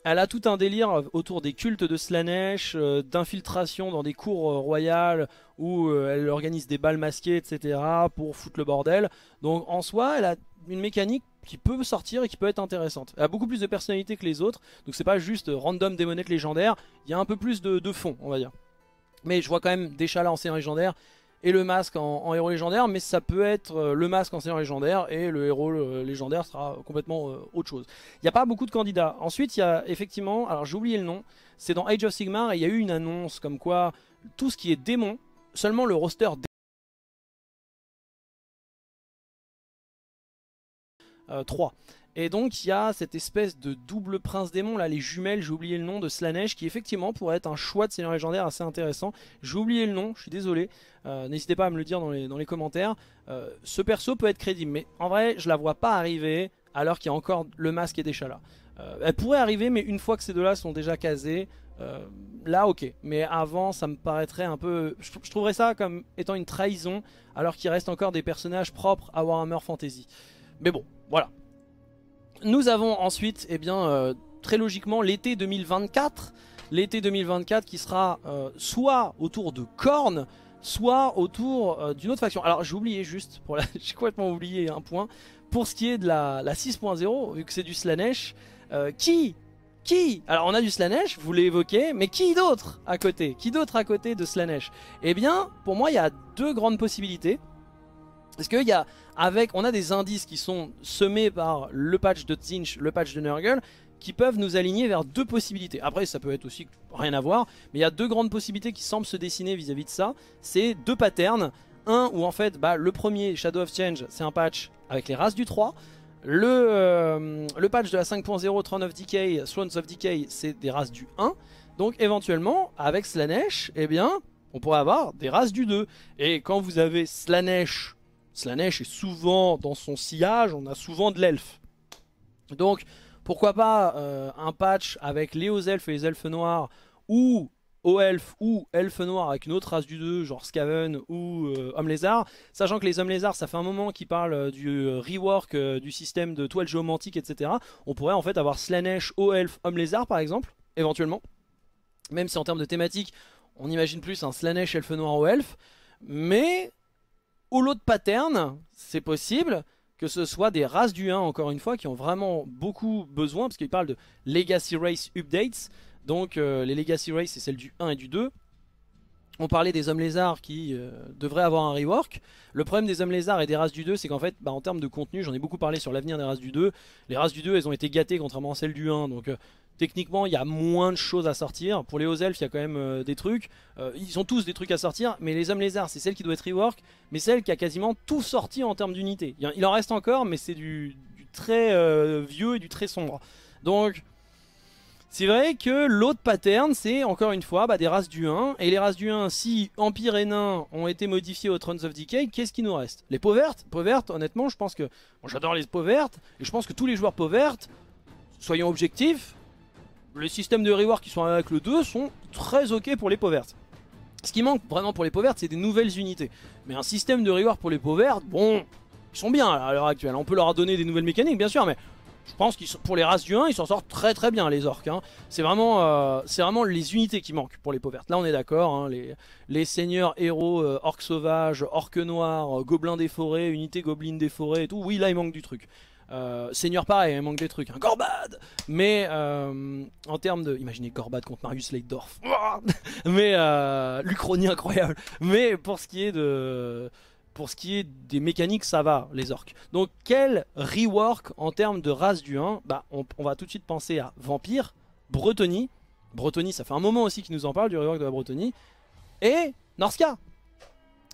elle a tout un délire autour des cultes de Slanesh, d'infiltration dans des cours royales où elle organise des balles masquées, etc. pour foutre le bordel. Donc en soi, elle a une mécanique qui peut sortir et qui peut être intéressante. Elle a beaucoup plus de personnalité que les autres, donc c'est pas juste random démonette légendaire, il y a un peu plus de, fond, on va dire. Mais je vois quand même des chats là en légendaire et le masque en, héros légendaire, mais ça peut être euh, le masque en seigneur légendaire et le héros légendaire sera euh, complètement euh, autre chose. Il n'y a pas beaucoup de candidats. Ensuite, il y a effectivement, alors j'ai oublié le nom, c'est dans Age of Sigmar et il y a eu une annonce comme quoi tout ce qui est démon, seulement le roster euh, 3 et donc il y a cette espèce de double prince démon, là les jumelles, j'ai oublié le nom de Slanesh, qui effectivement pourrait être un choix de seigneur légendaire assez intéressant. J'ai oublié le nom, je suis désolé, euh, n'hésitez pas à me le dire dans les, commentaires. Euh, ce perso peut être crédible, mais en vrai je la vois pas arriver alors qu'il y a encore le masque et des là. Euh, elle pourrait arriver, mais une fois que ces deux-là sont déjà casés, là, ok. Mais avant, ça me paraîtrait un peu... je trouverais ça comme étant une trahison, alors qu'il reste encore des personnages propres à Warhammer Fantasy. Mais bon, voilà. Nous avons ensuite, eh bien, euh, très logiquement, l'été 2024. L'été 2024 qui sera euh, soit autour de Korn, soit autour euh, d'une autre faction. Alors j'ai oublié juste, j'ai complètement oublié un point, pour ce qui est de la, 6.0, vu que c'est du Slanesh, qui qui Alors on a du Slanesh, vous l'avez évoqué, mais qui d'autre à côté Qui d'autre à côté de Slanesh Eh bien, pour moi, il y a deux grandes possibilités. Parce qu'il y a, avec, on a des indices qui sont semés par le patch de Tzinch, le patch de Nurgle, qui peuvent nous aligner vers deux possibilités. Après, ça peut être aussi rien à voir, mais il y a deux grandes possibilités qui semblent se dessiner vis-à-vis de ça. C'est deux patterns. Un où en fait, bah, le premier, Shadow of Change, c'est un patch avec les races du 3. Le, euh, le patch de la 5.0, Throne of Decay, Swans of Decay, c'est des races du 1. Donc éventuellement, avec Slanesh, eh bien, on pourrait avoir des races du 2. Et quand vous avez Slanesh Slanesh est souvent dans son sillage, on a souvent de l'elfe. Donc pourquoi pas euh, un patch avec les hauts elfes et les elfes noirs ou aux elfes ou elfes noirs avec une autre race du 2 genre Skaven ou euh, Homme Lézard sachant que les Hommes Lézards ça fait un moment qu'ils parlent euh, du rework du système de toile géomantique etc on pourrait en fait avoir Slanesh, aux elfes, Homme Lézard par exemple éventuellement même si en termes de thématique on imagine plus un Slanesh elfe noir ou elfe mais ou l'autre pattern, c'est possible que ce soit des races du 1, encore une fois, qui ont vraiment beaucoup besoin, parce qu'ils parlent de Legacy Race Updates, donc euh, les Legacy Race, c'est celle du 1 et du 2, on parlait des hommes lézards qui euh, devraient avoir un rework. Le problème des hommes lézards et des races du 2, c'est qu'en fait, bah, en termes de contenu, j'en ai beaucoup parlé sur l'avenir des races du 2. Les races du 2, elles ont été gâtées contrairement à celles du 1. Donc, euh, techniquement, il y a moins de choses à sortir. Pour les hauts elfes, il y a quand même euh, des trucs. ils ont tous des trucs à sortir, mais les hommes lézards, c'est celle qui doit être rework, mais celle qui a quasiment tout sorti en termes d'unité. Il en reste encore, mais c'est du, très vieux et du très sombre. Donc, c'est vrai que l'autre pattern, c'est encore une fois bah, des races du 1. Et les races du 1, si Empire et Nain ont été modifiés au Thrones of Decay, qu'est-ce qui nous reste Les peaux vertes honnêtement, je pense que... j'adore les peaux vertes, et je pense que tous les joueurs peaux vertes, soyons objectifs, le système de reward qui sont avec le 2 sont très ok pour les peaux Ce qui manque vraiment pour les peaux c'est des nouvelles unités. Mais un système de reward pour les peaux vertes, bon, ils sont bien à l'heure actuelle. On peut leur donner des nouvelles mécaniques, bien sûr, mais je pense qu'ils pour les races du 1, ils s'en sortent très très bien les orques. Hein. C'est vraiment, euh, vraiment les unités qui manquent pour les pauvres. Là, on est d'accord. Hein, les, seigneurs, héros, euh, orques sauvages, orques noirs, euh, gobelins des forêts, unités gobelines des forêts et tout. Oui, là, il manque du truc. Seigneur pareil, il manque des trucs. Hein. Gorbad Mais en termes de... Imaginez Gorbad contre Marius Leidorf. Mais... Euh, L'Uchronie incroyable. Mais pour ce qui est de... Pour ce qui est des mécaniques, ça va, les orques. Donc quel rework en termes de race du 1 bah, on, va tout de suite penser à Vampire, Bretonie, Bretonie, ça fait un moment aussi qu'ils nous en parle du rework de la Bretonie, et Norska.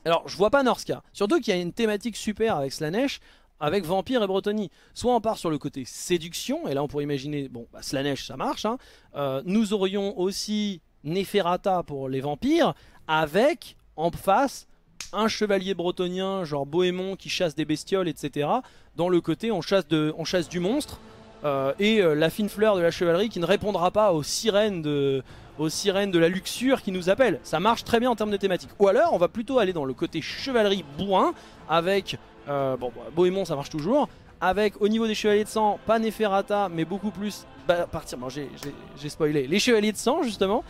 Alors, je vois pas Norska. Surtout qu'il y a une thématique super avec Slanesh, avec Vampire et Bretonie. Soit on part sur le côté séduction, et là on pourrait imaginer, bon, bah, Slanesh, ça marche. Hein. Euh, nous aurions aussi Neferata pour les vampires, avec en face un chevalier bretonien, genre Bohémon, qui chasse des bestioles, etc. Dans le côté, on chasse, de, on chasse du monstre. Euh, et euh, la fine fleur de la chevalerie qui ne répondra pas aux sirènes de, aux sirènes de la luxure qui nous appellent. Ça marche très bien en termes de thématique. Ou alors, on va plutôt aller dans le côté chevalerie bourrin avec. Euh, bon, bah, Bohémon, ça marche toujours. Avec au niveau des chevaliers de sang, pas Neferata, mais beaucoup plus. Bah, partir. j'ai spoilé. Les chevaliers de sang, justement.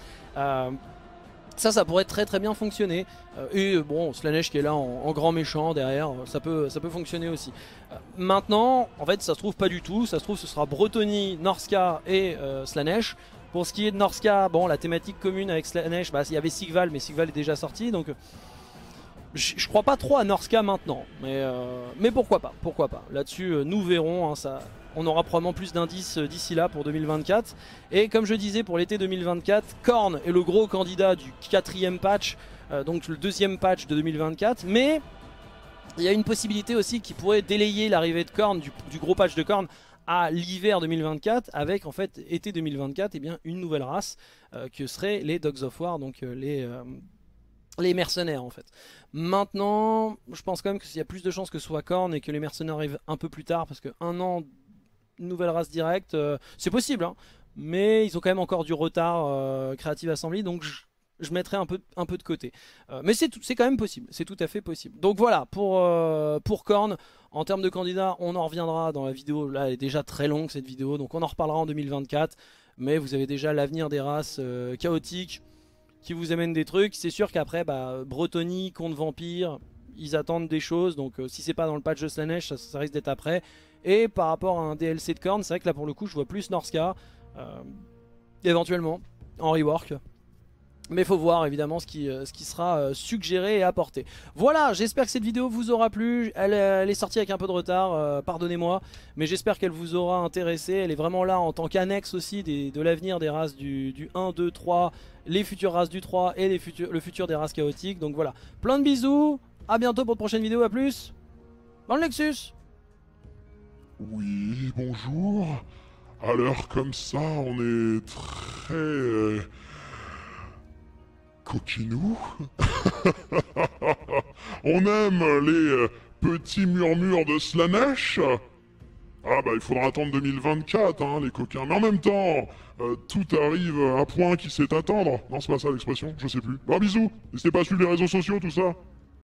Ça, ça pourrait très très bien fonctionner. Euh, et euh, bon, Slanesh qui est là en, grand méchant derrière, euh, ça peut, ça peut fonctionner aussi. maintenant, en fait, ça se trouve pas du tout. Ça se trouve, ce sera Bretonie, Norska et Slanesh. Pour ce qui est de Norska, bon, la thématique commune avec Slanesh, bah, il y avait Sigval, mais Sigval est déjà sorti. Donc, je crois pas trop à Norska maintenant, mais, euh, mais pourquoi pas, pourquoi pas. Là-dessus, euh, nous verrons, hein, ça, on aura probablement plus d'indices euh, d'ici là pour 2024. Et comme je disais, pour l'été 2024, Korn est le gros candidat du quatrième patch, donc le deuxième patch de 2024, mais il y a une possibilité aussi qui pourrait délayer l'arrivée de Korn, du, gros patch de Korn, à l'hiver 2024 avec en fait été 2024 et eh bien une nouvelle race que seraient les Dogs of War donc les les mercenaires en fait. Maintenant, je pense quand même qu'il y a plus de chances que ce soit Korn et que les mercenaires arrivent un peu plus tard parce que un an, nouvelle race directe, euh, c'est possible, hein. mais ils ont quand même encore du retard créative euh, Creative Assembly donc je, mettrai un peu, un peu de côté. Euh, mais c'est quand même possible, c'est tout à fait possible. Donc voilà, pour, pour Korn, en termes de candidats, on en reviendra dans la vidéo. Là, elle est déjà très longue cette vidéo, donc on en reparlera en 2024. Mais vous avez déjà l'avenir des races chaotiques qui vous amène des trucs. C'est sûr qu'après, bah, contre contre Vampire, ils attendent des choses. Donc euh, si c'est pas dans le patch de Slanesh, ça, ça risque d'être après. Et par rapport à un DLC de Korn, c'est vrai que là pour le coup, je vois plus Norska. Euh, éventuellement, en rework. Mais faut voir évidemment ce qui, euh, ce qui sera euh, suggéré et apporté. Voilà, j'espère que cette vidéo vous aura plu. Elle, euh, est sortie avec un peu de retard, pardonnez-moi. Mais j'espère qu'elle vous aura intéressé. Elle est vraiment là en tant qu'annexe aussi des, de l'avenir des races du, du, 1, 2, 3, les futures races du 3 et les le futur des races chaotiques. Donc voilà, plein de bisous. A bientôt pour de prochaines vidéos, à plus. Dans le Lexus Oui, bonjour. À l'heure comme ça, on est très coquinou On aime les euh, petits murmures de Slanesh ah bah il faudra attendre 2024, hein, les coquins. Mais en même temps, euh, tout arrive à un point qui sait attendre. Non, c'est pas ça l'expression, je sais plus. Bon, bisous N'hésitez pas à suivre les réseaux sociaux, tout ça